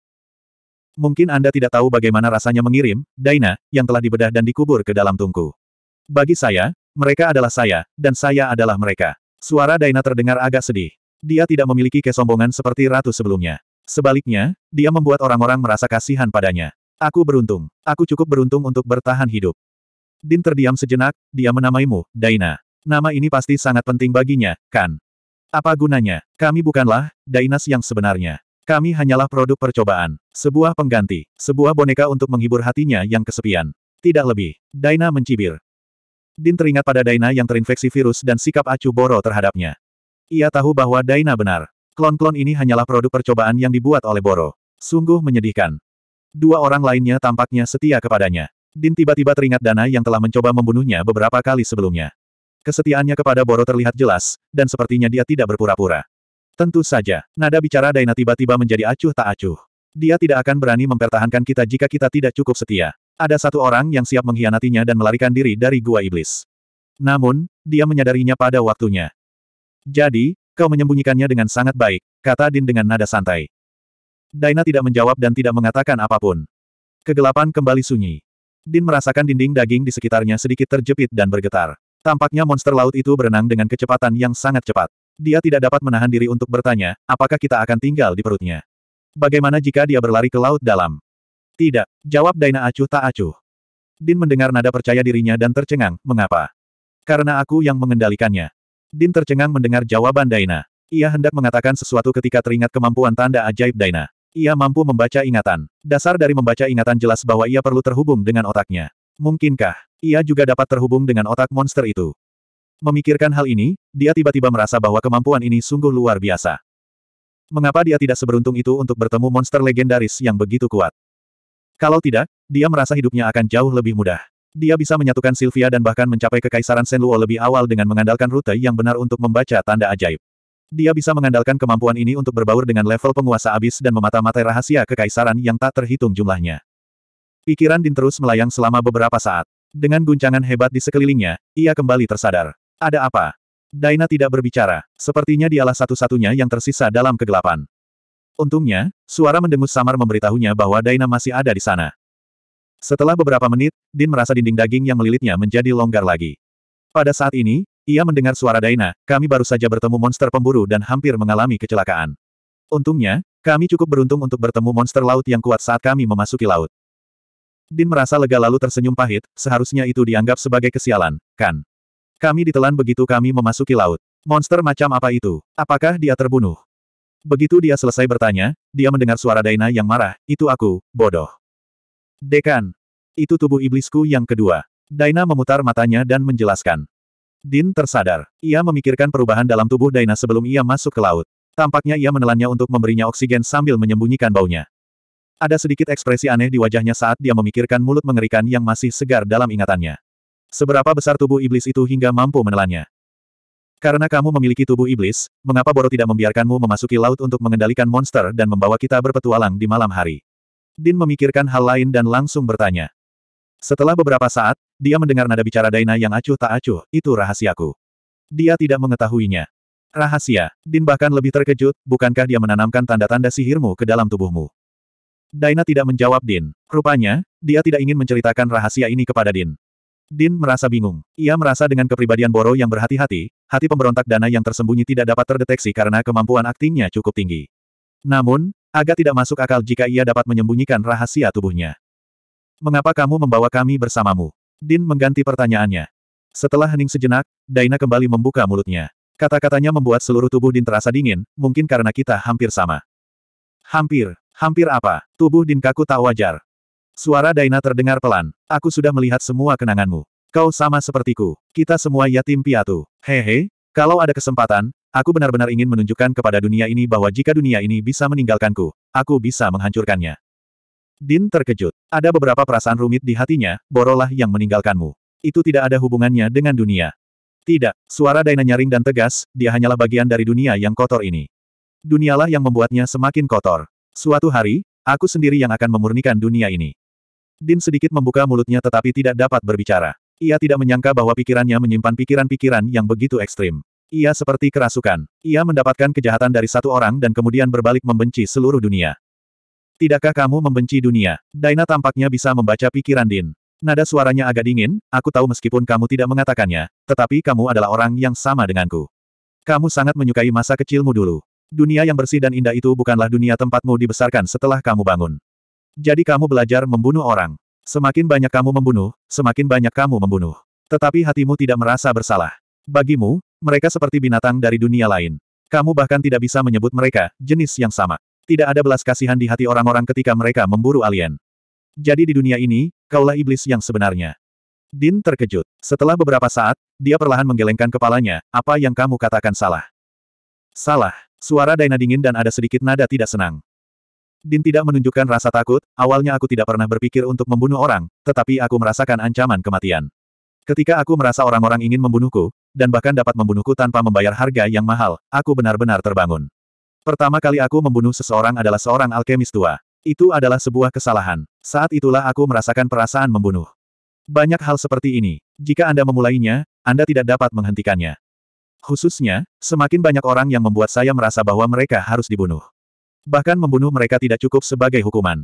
Mungkin Anda tidak tahu bagaimana rasanya mengirim, Daina, yang telah dibedah dan dikubur ke dalam tungku. Bagi saya, mereka adalah saya, dan saya adalah mereka. Suara Daina terdengar agak sedih. Dia tidak memiliki kesombongan seperti ratu sebelumnya. Sebaliknya, dia membuat orang-orang merasa kasihan padanya. Aku beruntung. Aku cukup beruntung untuk bertahan hidup. Din terdiam sejenak, dia menamaimu, Daina. Nama ini pasti sangat penting baginya, kan? Apa gunanya? Kami bukanlah, Dainas yang sebenarnya. Kami hanyalah produk percobaan. Sebuah pengganti. Sebuah boneka untuk menghibur hatinya yang kesepian. Tidak lebih. Daina mencibir. Din teringat pada Daina yang terinfeksi virus dan sikap acuh boro terhadapnya. Ia tahu bahwa Daina benar. Klon-klon ini hanyalah produk percobaan yang dibuat oleh Boro. Sungguh menyedihkan. Dua orang lainnya tampaknya setia kepadanya. Din tiba-tiba teringat Dana yang telah mencoba membunuhnya beberapa kali sebelumnya. Kesetiaannya kepada Boro terlihat jelas, dan sepertinya dia tidak berpura-pura. Tentu saja, nada bicara Daina tiba-tiba menjadi acuh tak acuh. Dia tidak akan berani mempertahankan kita jika kita tidak cukup setia. Ada satu orang yang siap mengkhianatinya dan melarikan diri dari gua iblis. Namun, dia menyadarinya pada waktunya. Jadi, kau menyembunyikannya dengan sangat baik, kata Din dengan nada santai. Daina tidak menjawab dan tidak mengatakan apapun. Kegelapan kembali sunyi. Din merasakan dinding daging di sekitarnya sedikit terjepit dan bergetar. Tampaknya monster laut itu berenang dengan kecepatan yang sangat cepat. Dia tidak dapat menahan diri untuk bertanya, apakah kita akan tinggal di perutnya. Bagaimana jika dia berlari ke laut dalam? Tidak, jawab Daina acuh tak acuh. Din mendengar nada percaya dirinya dan tercengang, mengapa? Karena aku yang mengendalikannya. Din tercengang mendengar jawaban Daina. Ia hendak mengatakan sesuatu ketika teringat kemampuan tanda ajaib Daina. Ia mampu membaca ingatan. Dasar dari membaca ingatan jelas bahwa ia perlu terhubung dengan otaknya. Mungkinkah, ia juga dapat terhubung dengan otak monster itu? Memikirkan hal ini, dia tiba-tiba merasa bahwa kemampuan ini sungguh luar biasa. Mengapa dia tidak seberuntung itu untuk bertemu monster legendaris yang begitu kuat? Kalau tidak, dia merasa hidupnya akan jauh lebih mudah. Dia bisa menyatukan Sylvia dan bahkan mencapai kekaisaran Senluo lebih awal dengan mengandalkan rute yang benar untuk membaca tanda ajaib. Dia bisa mengandalkan kemampuan ini untuk berbaur dengan level penguasa abis dan memata-matai rahasia kekaisaran yang tak terhitung jumlahnya. Pikiran Din terus melayang selama beberapa saat. Dengan guncangan hebat di sekelilingnya, ia kembali tersadar. Ada apa? Daina tidak berbicara. Sepertinya dialah satu-satunya yang tersisa dalam kegelapan. Untungnya, suara mendengus samar memberitahunya bahwa Daina masih ada di sana. Setelah beberapa menit, Din merasa dinding daging yang melilitnya menjadi longgar lagi. Pada saat ini, ia mendengar suara Daina, kami baru saja bertemu monster pemburu dan hampir mengalami kecelakaan. Untungnya, kami cukup beruntung untuk bertemu monster laut yang kuat saat kami memasuki laut. Din merasa lega lalu tersenyum pahit, seharusnya itu dianggap sebagai kesialan, kan? Kami ditelan begitu kami memasuki laut. Monster macam apa itu? Apakah dia terbunuh? Begitu dia selesai bertanya, dia mendengar suara Daina yang marah, itu aku, bodoh. Dekan. Itu tubuh iblisku yang kedua. Daina memutar matanya dan menjelaskan. Din tersadar. Ia memikirkan perubahan dalam tubuh Daina sebelum ia masuk ke laut. Tampaknya ia menelannya untuk memberinya oksigen sambil menyembunyikan baunya. Ada sedikit ekspresi aneh di wajahnya saat dia memikirkan mulut mengerikan yang masih segar dalam ingatannya. Seberapa besar tubuh iblis itu hingga mampu menelannya. Karena kamu memiliki tubuh iblis, mengapa Boro tidak membiarkanmu memasuki laut untuk mengendalikan monster dan membawa kita berpetualang di malam hari? Din memikirkan hal lain dan langsung bertanya. Setelah beberapa saat, dia mendengar nada bicara Daina yang acuh tak acuh, itu rahasiaku. Dia tidak mengetahuinya. Rahasia, Din bahkan lebih terkejut, bukankah dia menanamkan tanda-tanda sihirmu ke dalam tubuhmu? Daina tidak menjawab Din. Rupanya, dia tidak ingin menceritakan rahasia ini kepada Din. Din merasa bingung. Ia merasa dengan kepribadian Boro yang berhati-hati, hati pemberontak Dana yang tersembunyi tidak dapat terdeteksi karena kemampuan aktingnya cukup tinggi. Namun, agak tidak masuk akal jika ia dapat menyembunyikan rahasia tubuhnya. Mengapa kamu membawa kami bersamamu? Din mengganti pertanyaannya. Setelah hening sejenak, Daina kembali membuka mulutnya. Kata-katanya membuat seluruh tubuh Din terasa dingin, mungkin karena kita hampir sama. Hampir, hampir apa? Tubuh Din kaku tak wajar. Suara Daina terdengar pelan. Aku sudah melihat semua kenanganmu. Kau sama sepertiku. Kita semua yatim piatu. Hehe, kalau ada kesempatan, aku benar-benar ingin menunjukkan kepada dunia ini bahwa jika dunia ini bisa meninggalkanku, aku bisa menghancurkannya. Din terkejut. Ada beberapa perasaan rumit di hatinya, Borolah yang meninggalkanmu. Itu tidak ada hubungannya dengan dunia. Tidak, suara Daina nyaring dan tegas, dia hanyalah bagian dari dunia yang kotor ini. Dunialah yang membuatnya semakin kotor. Suatu hari, aku sendiri yang akan memurnikan dunia ini. Din sedikit membuka mulutnya tetapi tidak dapat berbicara. Ia tidak menyangka bahwa pikirannya menyimpan pikiran-pikiran yang begitu ekstrim. Ia seperti kerasukan. Ia mendapatkan kejahatan dari satu orang dan kemudian berbalik membenci seluruh dunia. Tidakkah kamu membenci dunia? Daina tampaknya bisa membaca pikiran Din. Nada suaranya agak dingin, aku tahu meskipun kamu tidak mengatakannya, tetapi kamu adalah orang yang sama denganku. Kamu sangat menyukai masa kecilmu dulu. Dunia yang bersih dan indah itu bukanlah dunia tempatmu dibesarkan setelah kamu bangun. Jadi kamu belajar membunuh orang. Semakin banyak kamu membunuh, semakin banyak kamu membunuh. Tetapi hatimu tidak merasa bersalah. Bagimu, mereka seperti binatang dari dunia lain. Kamu bahkan tidak bisa menyebut mereka jenis yang sama. Tidak ada belas kasihan di hati orang-orang ketika mereka memburu alien. Jadi di dunia ini, kaulah iblis yang sebenarnya. Din terkejut. Setelah beberapa saat, dia perlahan menggelengkan kepalanya, apa yang kamu katakan salah. Salah. Suara Daina dingin dan ada sedikit nada tidak senang. Din tidak menunjukkan rasa takut, awalnya aku tidak pernah berpikir untuk membunuh orang, tetapi aku merasakan ancaman kematian. Ketika aku merasa orang-orang ingin membunuhku, dan bahkan dapat membunuhku tanpa membayar harga yang mahal, aku benar-benar terbangun. Pertama kali aku membunuh seseorang adalah seorang alkemis tua. Itu adalah sebuah kesalahan. Saat itulah aku merasakan perasaan membunuh. Banyak hal seperti ini. Jika Anda memulainya, Anda tidak dapat menghentikannya. Khususnya, semakin banyak orang yang membuat saya merasa bahwa mereka harus dibunuh. Bahkan membunuh mereka tidak cukup sebagai hukuman.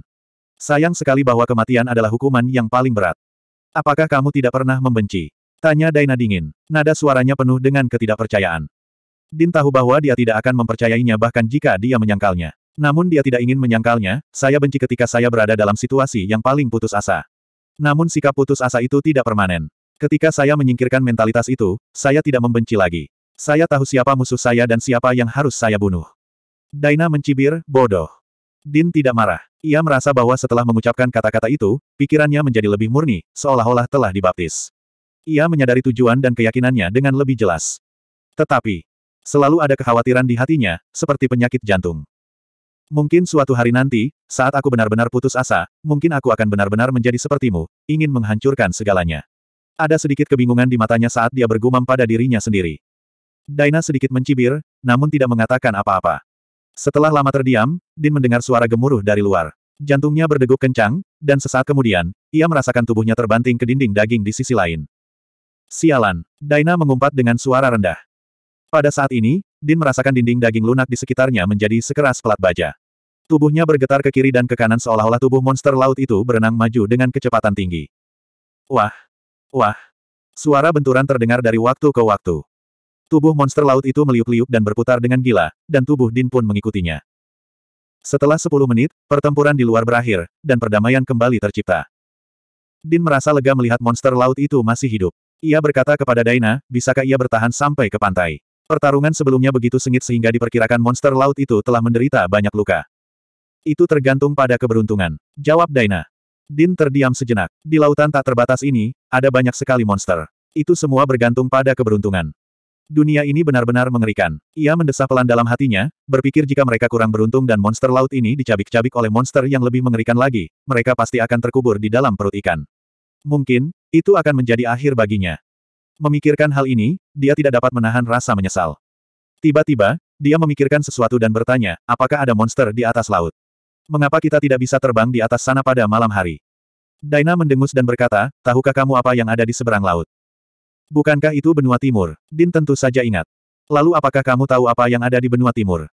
Sayang sekali bahwa kematian adalah hukuman yang paling berat. Apakah kamu tidak pernah membenci? Tanya Daina dingin. Nada suaranya penuh dengan ketidakpercayaan. Din tahu bahwa dia tidak akan mempercayainya bahkan jika dia menyangkalnya. Namun dia tidak ingin menyangkalnya, saya benci ketika saya berada dalam situasi yang paling putus asa. Namun sikap putus asa itu tidak permanen. Ketika saya menyingkirkan mentalitas itu, saya tidak membenci lagi. Saya tahu siapa musuh saya dan siapa yang harus saya bunuh. Daina mencibir, bodoh. Din tidak marah. Ia merasa bahwa setelah mengucapkan kata-kata itu, pikirannya menjadi lebih murni, seolah-olah telah dibaptis. Ia menyadari tujuan dan keyakinannya dengan lebih jelas. Tetapi, selalu ada kekhawatiran di hatinya, seperti penyakit jantung. Mungkin suatu hari nanti, saat aku benar-benar putus asa, mungkin aku akan benar-benar menjadi sepertimu, ingin menghancurkan segalanya. Ada sedikit kebingungan di matanya saat dia bergumam pada dirinya sendiri. Daina sedikit mencibir, namun tidak mengatakan apa-apa. Setelah lama terdiam, Din mendengar suara gemuruh dari luar. Jantungnya berdegup kencang, dan sesaat kemudian, ia merasakan tubuhnya terbanting ke dinding daging di sisi lain. Sialan, Daina mengumpat dengan suara rendah. Pada saat ini, Din merasakan dinding daging lunak di sekitarnya menjadi sekeras pelat baja. Tubuhnya bergetar ke kiri dan ke kanan seolah-olah tubuh monster laut itu berenang maju dengan kecepatan tinggi. Wah! Wah! Suara benturan terdengar dari waktu ke waktu. Tubuh monster laut itu meliuk-liuk dan berputar dengan gila, dan tubuh Din pun mengikutinya. Setelah 10 menit, pertempuran di luar berakhir, dan perdamaian kembali tercipta. Din merasa lega melihat monster laut itu masih hidup. Ia berkata kepada Daina, bisakah ia bertahan sampai ke pantai? Pertarungan sebelumnya begitu sengit sehingga diperkirakan monster laut itu telah menderita banyak luka. Itu tergantung pada keberuntungan. Jawab Daina. Din terdiam sejenak. Di lautan tak terbatas ini, ada banyak sekali monster. Itu semua bergantung pada keberuntungan. Dunia ini benar-benar mengerikan. Ia mendesah pelan dalam hatinya, berpikir jika mereka kurang beruntung dan monster laut ini dicabik-cabik oleh monster yang lebih mengerikan lagi, mereka pasti akan terkubur di dalam perut ikan. Mungkin, itu akan menjadi akhir baginya. Memikirkan hal ini, dia tidak dapat menahan rasa menyesal. Tiba-tiba, dia memikirkan sesuatu dan bertanya, apakah ada monster di atas laut? Mengapa kita tidak bisa terbang di atas sana pada malam hari? Daina mendengus dan berkata, tahukah kamu apa yang ada di seberang laut? Bukankah itu benua timur? Din tentu saja ingat. Lalu apakah kamu tahu apa yang ada di benua timur?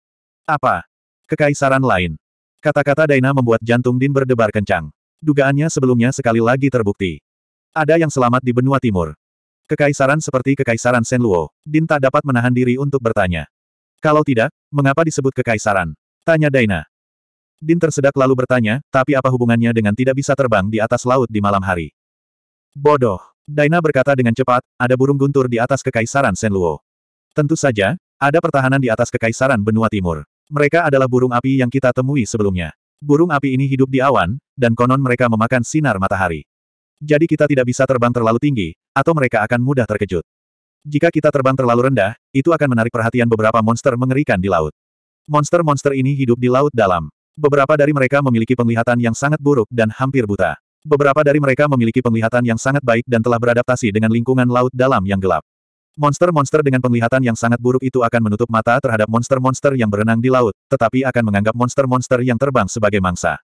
Apa? Kekaisaran lain. Kata-kata Daina membuat jantung Din berdebar kencang. Dugaannya sebelumnya sekali lagi terbukti. Ada yang selamat di benua timur. Kekaisaran seperti Kekaisaran Senluo, Din tak dapat menahan diri untuk bertanya. Kalau tidak, mengapa disebut kekaisaran? Tanya Daina. Din tersedak lalu bertanya, tapi apa hubungannya dengan tidak bisa terbang di atas laut di malam hari? Bodoh. Daina berkata dengan cepat, ada burung guntur di atas kekaisaran Senluo. Tentu saja, ada pertahanan di atas kekaisaran benua timur. Mereka adalah burung api yang kita temui sebelumnya. Burung api ini hidup di awan, dan konon mereka memakan sinar matahari. Jadi kita tidak bisa terbang terlalu tinggi, atau mereka akan mudah terkejut. Jika kita terbang terlalu rendah, itu akan menarik perhatian beberapa monster mengerikan di laut. Monster-monster ini hidup di laut dalam. Beberapa dari mereka memiliki penglihatan yang sangat buruk dan hampir buta. Beberapa dari mereka memiliki penglihatan yang sangat baik dan telah beradaptasi dengan lingkungan laut dalam yang gelap. Monster-monster dengan penglihatan yang sangat buruk itu akan menutup mata terhadap monster-monster yang berenang di laut, tetapi akan menganggap monster-monster yang terbang sebagai mangsa.